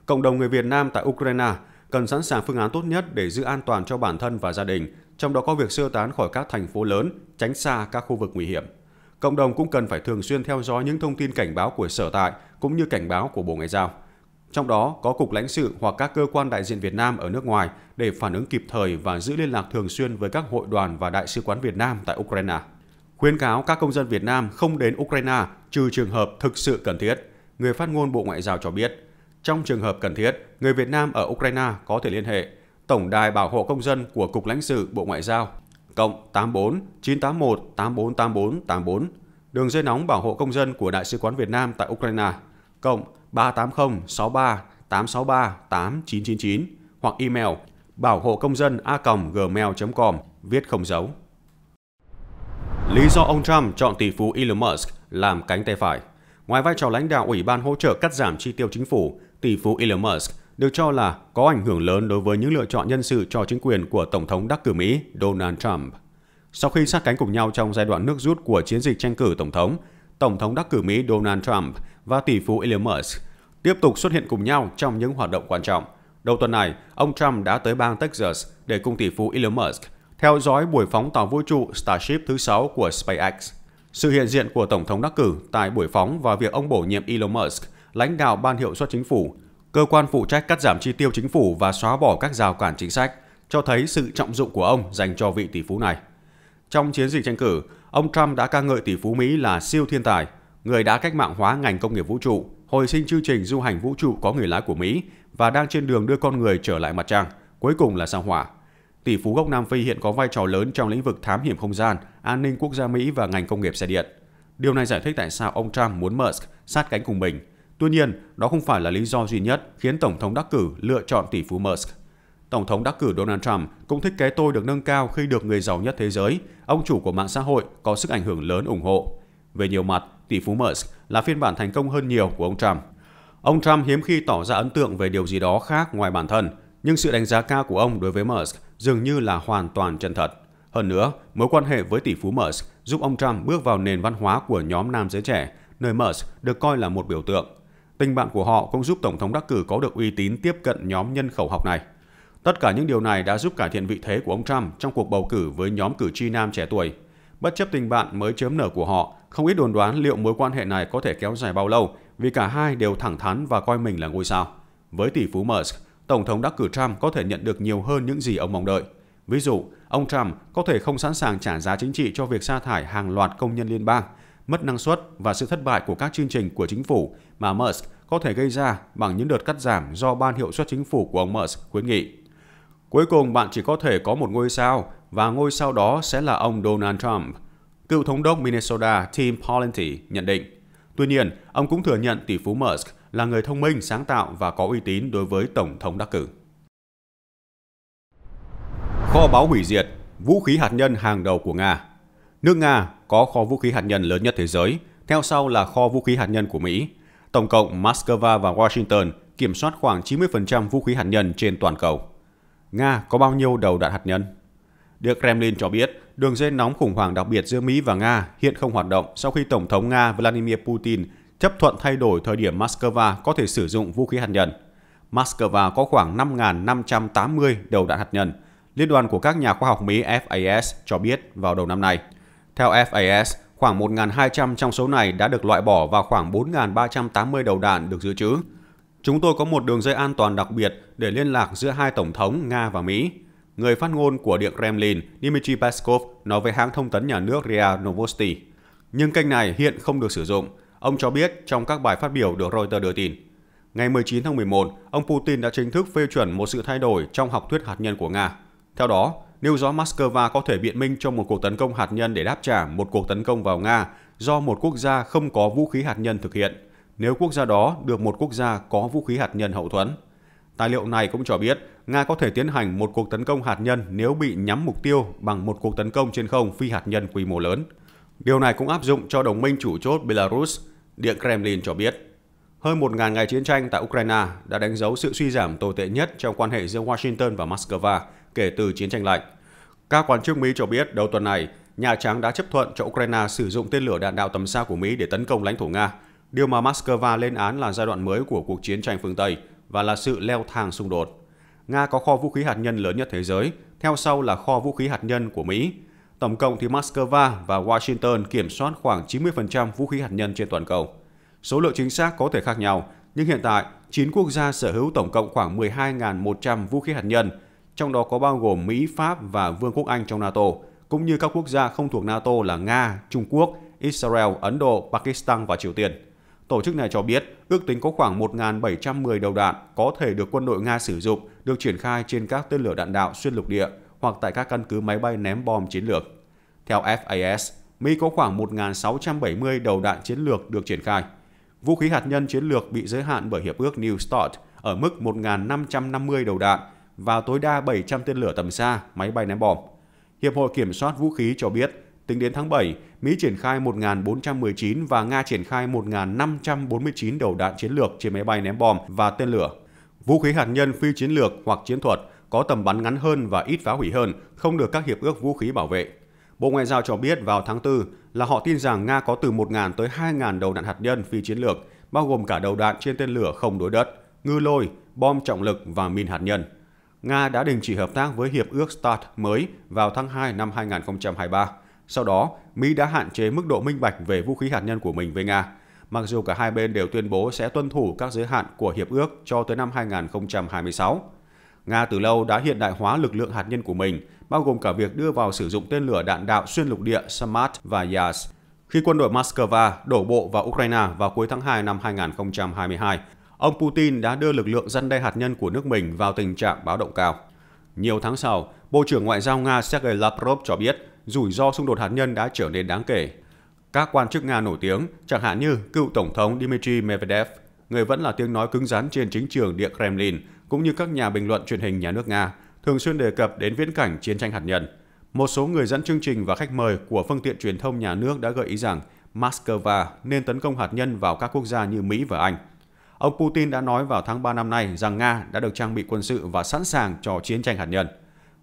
[SPEAKER 4] Cộng đồng người Việt Nam tại Ukraine cần sẵn sàng phương án tốt nhất để giữ an toàn cho bản thân và gia đình, trong đó có việc sơ tán khỏi các thành phố lớn, tránh xa các khu vực nguy hiểm. Cộng đồng cũng cần phải thường xuyên theo dõi những thông tin cảnh báo của sở tại cũng như cảnh báo của Bộ Ngoại giao. Trong đó có cục lãnh sự hoặc các cơ quan đại diện Việt Nam ở nước ngoài để phản ứng kịp thời và giữ liên lạc thường xuyên với các hội đoàn và đại sứ quán Việt Nam tại Ukraine khuyên cáo các công dân Việt Nam không đến Ukraine trừ trường hợp thực sự cần thiết, người phát ngôn Bộ Ngoại giao cho biết. Trong trường hợp cần thiết, người Việt Nam ở Ukraine có thể liên hệ Tổng đài Bảo hộ Công dân của Cục lãnh sự Bộ Ngoại giao cộng 84 981 8484 84, đường dây nóng bảo hộ công dân của Đại sứ quán Việt Nam tại Ukraine cộng 380 63 863 8999 hoặc email bảo hộ công dân a gmail.com viết không dấu. Lý do ông Trump chọn tỷ phú Elon Musk làm cánh tay phải. Ngoài vai trò lãnh đạo Ủy ban hỗ trợ cắt giảm chi tiêu chính phủ, tỷ phú Elon Musk được cho là có ảnh hưởng lớn đối với những lựa chọn nhân sự cho chính quyền của Tổng thống đắc cử Mỹ Donald Trump. Sau khi sát cánh cùng nhau trong giai đoạn nước rút của chiến dịch tranh cử Tổng thống, Tổng thống đắc cử Mỹ Donald Trump và tỷ phú Elon Musk tiếp tục xuất hiện cùng nhau trong những hoạt động quan trọng. Đầu tuần này, ông Trump đã tới bang Texas để cùng tỷ phú Elon Musk theo dõi buổi phóng tàu vũ trụ Starship thứ 6 của SpaceX, sự hiện diện của Tổng thống đắc cử tại buổi phóng và việc ông bổ nhiệm Elon Musk, lãnh đạo Ban hiệu suất chính phủ, cơ quan phụ trách cắt giảm chi tiêu chính phủ và xóa bỏ các rào cản chính sách, cho thấy sự trọng dụng của ông dành cho vị tỷ phú này. Trong chiến dịch tranh cử, ông Trump đã ca ngợi tỷ phú Mỹ là siêu thiên tài, người đã cách mạng hóa ngành công nghiệp vũ trụ, hồi sinh chương trình du hành vũ trụ có người lái của Mỹ và đang trên đường đưa con người trở lại mặt trăng, cuối cùng là sao hỏa. Tỷ phú gốc Nam Phi hiện có vai trò lớn trong lĩnh vực thám hiểm không gian, an ninh quốc gia Mỹ và ngành công nghiệp xe điện. Điều này giải thích tại sao ông Trump muốn Musk sát cánh cùng mình. Tuy nhiên, đó không phải là lý do duy nhất khiến Tổng thống đắc cử lựa chọn tỷ phú Musk. Tổng thống đắc cử Donald Trump cũng thích cái tôi được nâng cao khi được người giàu nhất thế giới, ông chủ của mạng xã hội có sức ảnh hưởng lớn ủng hộ. Về nhiều mặt, tỷ phú Musk là phiên bản thành công hơn nhiều của ông Trump. Ông Trump hiếm khi tỏ ra ấn tượng về điều gì đó khác ngoài bản thân, nhưng sự đánh giá cao của ông đối với Musk dường như là hoàn toàn chân thật. Hơn nữa, mối quan hệ với tỷ phú Musk giúp ông Trump bước vào nền văn hóa của nhóm nam giới trẻ, nơi Musk được coi là một biểu tượng. Tình bạn của họ cũng giúp Tổng thống đắc cử có được uy tín tiếp cận nhóm nhân khẩu học này. Tất cả những điều này đã giúp cải thiện vị thế của ông Trump trong cuộc bầu cử với nhóm cử tri nam trẻ tuổi. Bất chấp tình bạn mới chớm nở của họ, không ít đồn đoán liệu mối quan hệ này có thể kéo dài bao lâu vì cả hai đều thẳng thắn và coi mình là ngôi sao. Với tỷ phú Musk, Tổng thống đắc cử Trump có thể nhận được nhiều hơn những gì ông mong đợi. Ví dụ, ông Trump có thể không sẵn sàng trả giá chính trị cho việc sa thải hàng loạt công nhân liên bang, mất năng suất và sự thất bại của các chương trình của chính phủ mà Musk có thể gây ra bằng những đợt cắt giảm do ban hiệu suất chính phủ của ông Musk khuyến nghị. Cuối cùng, bạn chỉ có thể có một ngôi sao và ngôi sao đó sẽ là ông Donald Trump. Cựu thống đốc Minnesota Tim Pawlenty nhận định. Tuy nhiên, ông cũng thừa nhận tỷ phú Musk là người thông minh, sáng tạo và có uy tín đối với Tổng thống đắc cử. Kho báo hủy diệt, vũ khí hạt nhân hàng đầu của Nga Nước Nga có kho vũ khí hạt nhân lớn nhất thế giới, theo sau là kho vũ khí hạt nhân của Mỹ. Tổng cộng, Moscow và Washington kiểm soát khoảng 90% vũ khí hạt nhân trên toàn cầu. Nga có bao nhiêu đầu đạn hạt nhân? Điện Kremlin cho biết, đường dây nóng khủng hoảng đặc biệt giữa Mỹ và Nga hiện không hoạt động sau khi Tổng thống Nga Vladimir Putin chấp thuận thay đổi thời điểm Moscow có thể sử dụng vũ khí hạt nhân. Moscow có khoảng 5.580 đầu đạn hạt nhân, Liên đoàn của các nhà khoa học Mỹ FAS cho biết vào đầu năm nay. Theo FAS, khoảng 1.200 trong số này đã được loại bỏ và khoảng 4.380 đầu đạn được dự trữ. Chúng tôi có một đường dây an toàn đặc biệt để liên lạc giữa hai tổng thống Nga và Mỹ. Người phát ngôn của Điện Kremlin Dmitry Peskov nói với hãng thông tấn nhà nước RIA Novosti. Nhưng kênh này hiện không được sử dụng, Ông cho biết trong các bài phát biểu được Reuters đưa tin, ngày 19 tháng 11, ông Putin đã chính thức phê chuẩn một sự thay đổi trong học thuyết hạt nhân của Nga. Theo đó, nêu rõ Moscow có thể biện minh cho một cuộc tấn công hạt nhân để đáp trả một cuộc tấn công vào Nga do một quốc gia không có vũ khí hạt nhân thực hiện, nếu quốc gia đó được một quốc gia có vũ khí hạt nhân hậu thuẫn. Tài liệu này cũng cho biết Nga có thể tiến hành một cuộc tấn công hạt nhân nếu bị nhắm mục tiêu bằng một cuộc tấn công trên không phi hạt nhân quy mô lớn. Điều này cũng áp dụng cho đồng minh chủ chốt Belarus, Điện Kremlin cho biết. Hơn 1.000 ngày chiến tranh tại Ukraine đã đánh dấu sự suy giảm tồi tệ nhất trong quan hệ giữa Washington và Moscow kể từ chiến tranh lạnh. Các quan chức Mỹ cho biết đầu tuần này, Nhà Trắng đã chấp thuận cho Ukraine sử dụng tên lửa đạn đạo tầm xa của Mỹ để tấn công lãnh thổ Nga, điều mà Moscow lên án là giai đoạn mới của cuộc chiến tranh phương Tây và là sự leo thang xung đột. Nga có kho vũ khí hạt nhân lớn nhất thế giới, theo sau là kho vũ khí hạt nhân của Mỹ, Tổng cộng thì Moscow và Washington kiểm soát khoảng 90% vũ khí hạt nhân trên toàn cầu. Số lượng chính xác có thể khác nhau, nhưng hiện tại, 9 quốc gia sở hữu tổng cộng khoảng 12.100 vũ khí hạt nhân, trong đó có bao gồm Mỹ, Pháp và Vương quốc Anh trong NATO, cũng như các quốc gia không thuộc NATO là Nga, Trung Quốc, Israel, Ấn Độ, Pakistan và Triều Tiên. Tổ chức này cho biết ước tính có khoảng 1.710 đầu đạn có thể được quân đội Nga sử dụng được triển khai trên các tên lửa đạn đạo xuyên lục địa hoặc tại các căn cứ máy bay ném bom chiến lược. Theo FAS, Mỹ có khoảng 1.670 đầu đạn chiến lược được triển khai. Vũ khí hạt nhân chiến lược bị giới hạn bởi Hiệp ước New START ở mức 1.550 đầu đạn và tối đa 700 tên lửa tầm xa, máy bay ném bom. Hiệp hội Kiểm soát Vũ khí cho biết, tính đến tháng 7, Mỹ triển khai 1.419 và Nga triển khai 1.549 đầu đạn chiến lược trên máy bay ném bom và tên lửa. Vũ khí hạt nhân phi chiến lược hoặc chiến thuật có tầm bắn ngắn hơn và ít phá hủy hơn, không được các hiệp ước vũ khí bảo vệ. Bộ Ngoại giao cho biết vào tháng 4 là họ tin rằng Nga có từ 1.000 tới 2.000 đầu đạn hạt nhân phi chiến lược, bao gồm cả đầu đạn trên tên lửa không đối đất, ngư lôi, bom trọng lực và min hạt nhân. Nga đã đình chỉ hợp tác với Hiệp ước START mới vào tháng 2 năm 2023. Sau đó, Mỹ đã hạn chế mức độ minh bạch về vũ khí hạt nhân của mình với Nga, mặc dù cả hai bên đều tuyên bố sẽ tuân thủ các giới hạn của Hiệp ước cho tới năm 2026. Nga từ lâu đã hiện đại hóa lực lượng hạt nhân của mình, bao gồm cả việc đưa vào sử dụng tên lửa đạn đạo xuyên lục địa Samad và Yas. Khi quân đội Moscow đổ bộ vào Ukraine vào cuối tháng 2 năm 2022, ông Putin đã đưa lực lượng dân đe hạt nhân của nước mình vào tình trạng báo động cao. Nhiều tháng sau, Bộ trưởng Ngoại giao Nga Sergei Lavrov cho biết rủi ro xung đột hạt nhân đã trở nên đáng kể. Các quan chức Nga nổi tiếng, chẳng hạn như cựu Tổng thống Dmitry Medvedev, người vẫn là tiếng nói cứng rắn trên chính trường địa Kremlin, cũng như các nhà bình luận truyền hình nhà nước Nga thường xuyên đề cập đến viễn cảnh chiến tranh hạt nhân. Một số người dẫn chương trình và khách mời của phương tiện truyền thông nhà nước đã gợi ý rằng Moscow nên tấn công hạt nhân vào các quốc gia như Mỹ và Anh. Ông Putin đã nói vào tháng 3 năm nay rằng Nga đã được trang bị quân sự và sẵn sàng cho chiến tranh hạt nhân.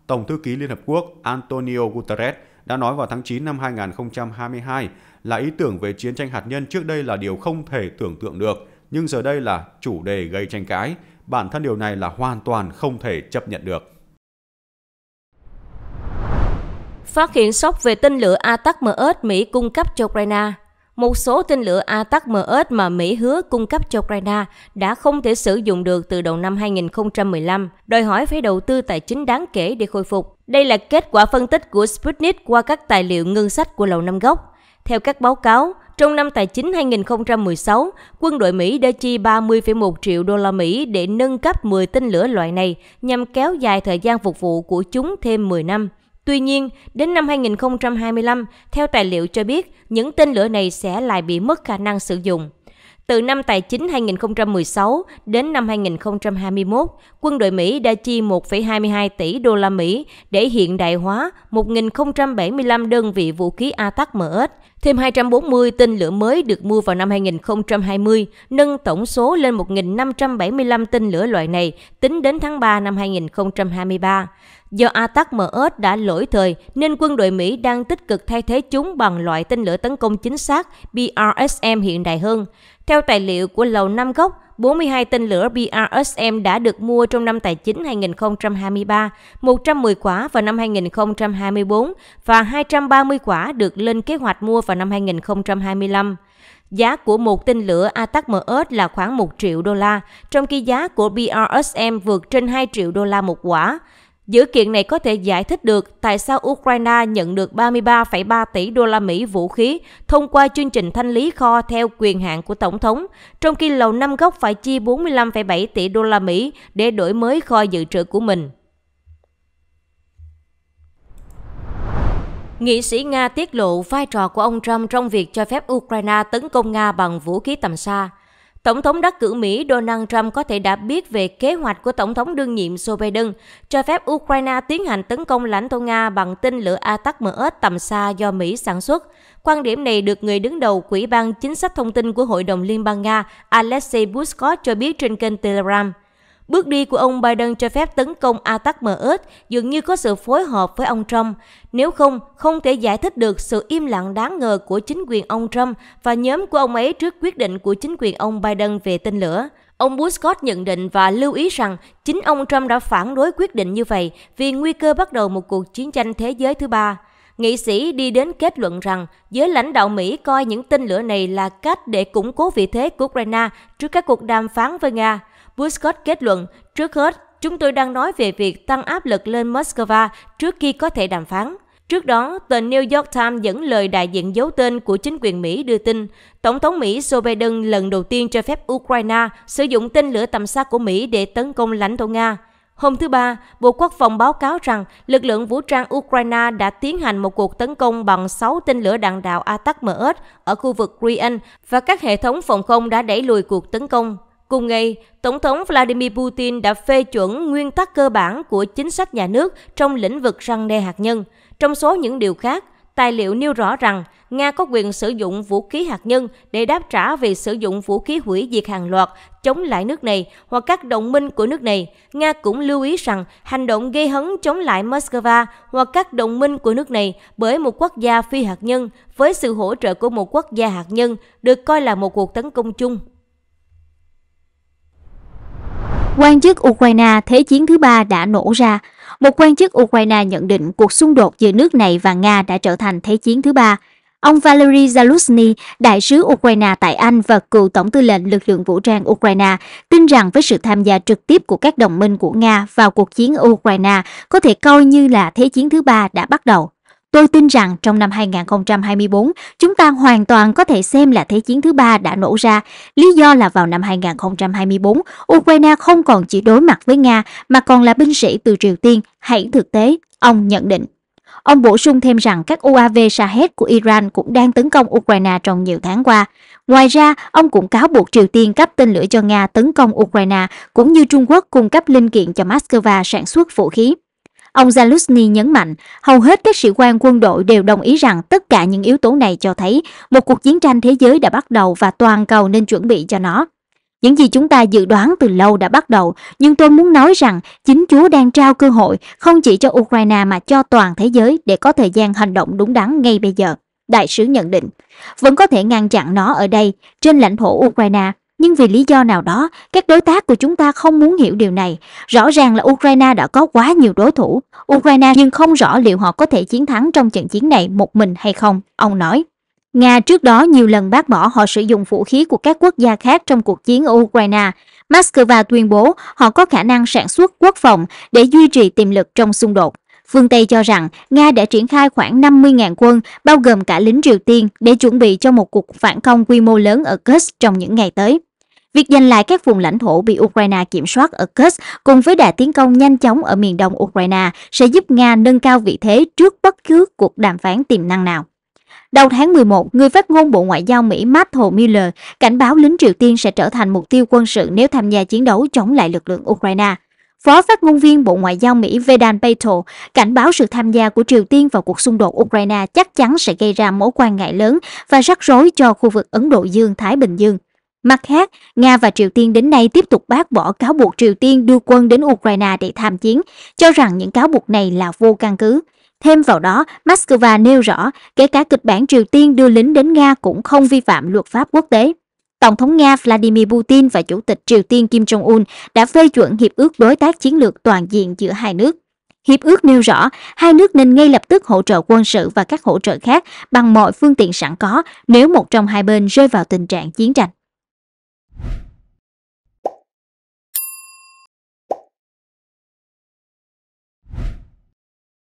[SPEAKER 4] Tổng thư ký Liên Hợp Quốc Antonio Guterres đã nói vào tháng 9 năm 2022 là ý tưởng về chiến tranh hạt nhân trước đây là điều không thể tưởng tượng được, nhưng giờ đây là chủ đề gây tranh cãi Bản thân điều này là hoàn toàn không thể chấp nhận được.
[SPEAKER 1] Phát hiện sốc về tên lửa ATACMS Mỹ cung cấp cho Ukraine một số tên lửa ATACMS mà Mỹ hứa cung cấp cho Ukraine đã không thể sử dụng được từ đầu năm 2015, đòi hỏi phải đầu tư tài chính đáng kể để khôi phục. Đây là kết quả phân tích của Sputnik qua các tài liệu ngân sách của Lầu Năm Góc. Theo các báo cáo, trong năm tài chính 2016, quân đội Mỹ đã chi 30,1 triệu đô la Mỹ để nâng cấp 10 tên lửa loại này nhằm kéo dài thời gian phục vụ của chúng thêm 10 năm. Tuy nhiên, đến năm 2025, theo tài liệu cho biết, những tên lửa này sẽ lại bị mất khả năng sử dụng. Từ năm tài chính 2016 đến năm 2021, quân đội Mỹ đã chi 1,22 tỷ đô la Mỹ để hiện đại hóa 1.075 đơn vị vũ khí ATAC-MS, Thêm 240 tên lửa mới được mua vào năm 2020, nâng tổng số lên 1.575 tên lửa loại này tính đến tháng 3 năm 2023. Do ATAC-MS đã lỗi thời nên quân đội Mỹ đang tích cực thay thế chúng bằng loại tên lửa tấn công chính xác BRSM hiện đại hơn. Theo tài liệu của Lầu Năm Góc, 42 tên lửa BRSM đã được mua trong năm tài chính 2023, 110 quả vào năm 2024 và 230 quả được lên kế hoạch mua vào năm 2025. Giá của một tên lửa ATACMS là khoảng 1 triệu đô la, trong khi giá của BRSM vượt trên 2 triệu đô la một quả. Dữ kiện này có thể giải thích được tại sao Ukraine nhận được 33,3 tỷ đô la Mỹ vũ khí thông qua chương trình thanh lý kho theo quyền hạn của Tổng thống, trong khi Lầu Năm Góc phải chi 45,7 tỷ đô la Mỹ để đổi mới kho dự trữ của mình. Nghị sĩ Nga tiết lộ vai trò của ông Trump trong việc cho phép Ukraine tấn công Nga bằng vũ khí tầm xa – Tổng thống đắc cử Mỹ Donald Trump có thể đã biết về kế hoạch của Tổng thống đương nhiệm Joe Biden cho phép Ukraine tiến hành tấn công lãnh thổ Nga bằng tên lửa ATACMS tầm xa do Mỹ sản xuất. Quan điểm này được người đứng đầu Quỹ ban Chính sách Thông tin của Hội đồng Liên bang Nga Alexei Buskov cho biết trên kênh Telegram. Bước đi của ông Biden cho phép tấn công ATMS dường như có sự phối hợp với ông Trump. Nếu không, không thể giải thích được sự im lặng đáng ngờ của chính quyền ông Trump và nhóm của ông ấy trước quyết định của chính quyền ông Biden về tên lửa. Ông Buscott nhận định và lưu ý rằng chính ông Trump đã phản đối quyết định như vậy vì nguy cơ bắt đầu một cuộc chiến tranh thế giới thứ ba nghị sĩ đi đến kết luận rằng giới lãnh đạo Mỹ coi những tên lửa này là cách để củng cố vị thế của Ukraine trước các cuộc đàm phán với Nga. Buskot kết luận, trước hết, chúng tôi đang nói về việc tăng áp lực lên Moscow trước khi có thể đàm phán. Trước đó, tờ New York Times dẫn lời đại diện giấu tên của chính quyền Mỹ đưa tin, Tổng thống Mỹ Joe Biden lần đầu tiên cho phép Ukraine sử dụng tên lửa tầm xa của Mỹ để tấn công lãnh thổ Nga. Hôm thứ Ba, Bộ Quốc phòng báo cáo rằng lực lượng vũ trang Ukraine đã tiến hành một cuộc tấn công bằng 6 tên lửa đạn đạo ATACMS ở khu vực Kryan và các hệ thống phòng không đã đẩy lùi cuộc tấn công. Cùng ngày, Tổng thống Vladimir Putin đã phê chuẩn nguyên tắc cơ bản của chính sách nhà nước trong lĩnh vực răng đe hạt nhân. Trong số những điều khác, Tài liệu nêu rõ rằng Nga có quyền sử dụng vũ khí hạt nhân để đáp trả việc sử dụng vũ khí hủy diệt hàng loạt chống lại nước này hoặc các đồng minh của nước này. Nga cũng lưu ý rằng hành động gây hấn chống lại Moscow hoặc các đồng minh của nước này bởi một quốc gia phi hạt nhân với sự hỗ trợ của một quốc gia hạt nhân được coi là một cuộc tấn công chung.
[SPEAKER 2] Quan chức Ukraine Thế chiến thứ ba đã nổ ra một quan chức Ukraine nhận định cuộc xung đột giữa nước này và Nga đã trở thành thế chiến thứ ba. Ông Valery Zaluzny, đại sứ Ukraine tại Anh và cựu tổng tư lệnh lực lượng vũ trang Ukraine, tin rằng với sự tham gia trực tiếp của các đồng minh của Nga vào cuộc chiến Ukraine có thể coi như là thế chiến thứ ba đã bắt đầu. Tôi tin rằng trong năm 2024, chúng ta hoàn toàn có thể xem là Thế chiến thứ ba đã nổ ra. Lý do là vào năm 2024, Ukraine không còn chỉ đối mặt với Nga mà còn là binh sĩ từ Triều Tiên. Hãy thực tế, ông nhận định. Ông bổ sung thêm rằng các UAV Shahed của Iran cũng đang tấn công Ukraine trong nhiều tháng qua. Ngoài ra, ông cũng cáo buộc Triều Tiên cấp tên lửa cho Nga tấn công Ukraine, cũng như Trung Quốc cung cấp linh kiện cho Moscow sản xuất vũ khí. Ông Zaluzny nhấn mạnh, hầu hết các sĩ quan quân đội đều đồng ý rằng tất cả những yếu tố này cho thấy một cuộc chiến tranh thế giới đã bắt đầu và toàn cầu nên chuẩn bị cho nó. Những gì chúng ta dự đoán từ lâu đã bắt đầu, nhưng tôi muốn nói rằng chính Chúa đang trao cơ hội không chỉ cho Ukraine mà cho toàn thế giới để có thời gian hành động đúng đắn ngay bây giờ, đại sứ nhận định. Vẫn có thể ngăn chặn nó ở đây, trên lãnh thổ Ukraine, nhưng vì lý do nào đó, các đối tác của chúng ta không muốn hiểu điều này. Rõ ràng là Ukraine đã có quá nhiều đối thủ. Ukraine nhưng không rõ liệu họ có thể chiến thắng trong trận chiến này một mình hay không, ông nói. Nga trước đó nhiều lần bác bỏ họ sử dụng vũ khí của các quốc gia khác trong cuộc chiến ở Ukraine. Moscow tuyên bố họ có khả năng sản xuất quốc phòng để duy trì tiềm lực trong xung đột. Phương Tây cho rằng Nga đã triển khai khoảng 50.000 quân, bao gồm cả lính Triều Tiên, để chuẩn bị cho một cuộc phản công quy mô lớn ở Kursk trong những ngày tới. Việc giành lại các vùng lãnh thổ bị Ukraine kiểm soát ở Kursk cùng với đà tiến công nhanh chóng ở miền đông Ukraine sẽ giúp Nga nâng cao vị thế trước bất cứ cuộc đàm phán tiềm năng nào. Đầu tháng 11, người phát ngôn Bộ Ngoại giao Mỹ Matthew Miller cảnh báo lính Triều Tiên sẽ trở thành mục tiêu quân sự nếu tham gia chiến đấu chống lại lực lượng Ukraine. Phó phát ngôn viên Bộ Ngoại giao Mỹ Vedan Patel cảnh báo sự tham gia của Triều Tiên vào cuộc xung đột Ukraine chắc chắn sẽ gây ra mối quan ngại lớn và rắc rối cho khu vực Ấn Độ Dương-Thái Bình Dương. Mặt khác, Nga và Triều Tiên đến nay tiếp tục bác bỏ cáo buộc Triều Tiên đưa quân đến Ukraine để tham chiến, cho rằng những cáo buộc này là vô căn cứ. Thêm vào đó, Moscow nêu rõ, kể cả kịch bản Triều Tiên đưa lính đến Nga cũng không vi phạm luật pháp quốc tế. Tổng thống Nga Vladimir Putin và Chủ tịch Triều Tiên Kim Jong-un đã phê chuẩn Hiệp ước Đối tác Chiến lược Toàn diện giữa hai nước. Hiệp ước nêu rõ hai nước nên ngay lập tức hỗ trợ quân sự và các hỗ trợ khác bằng mọi phương tiện sẵn có nếu một trong hai bên rơi vào tình trạng chiến tranh.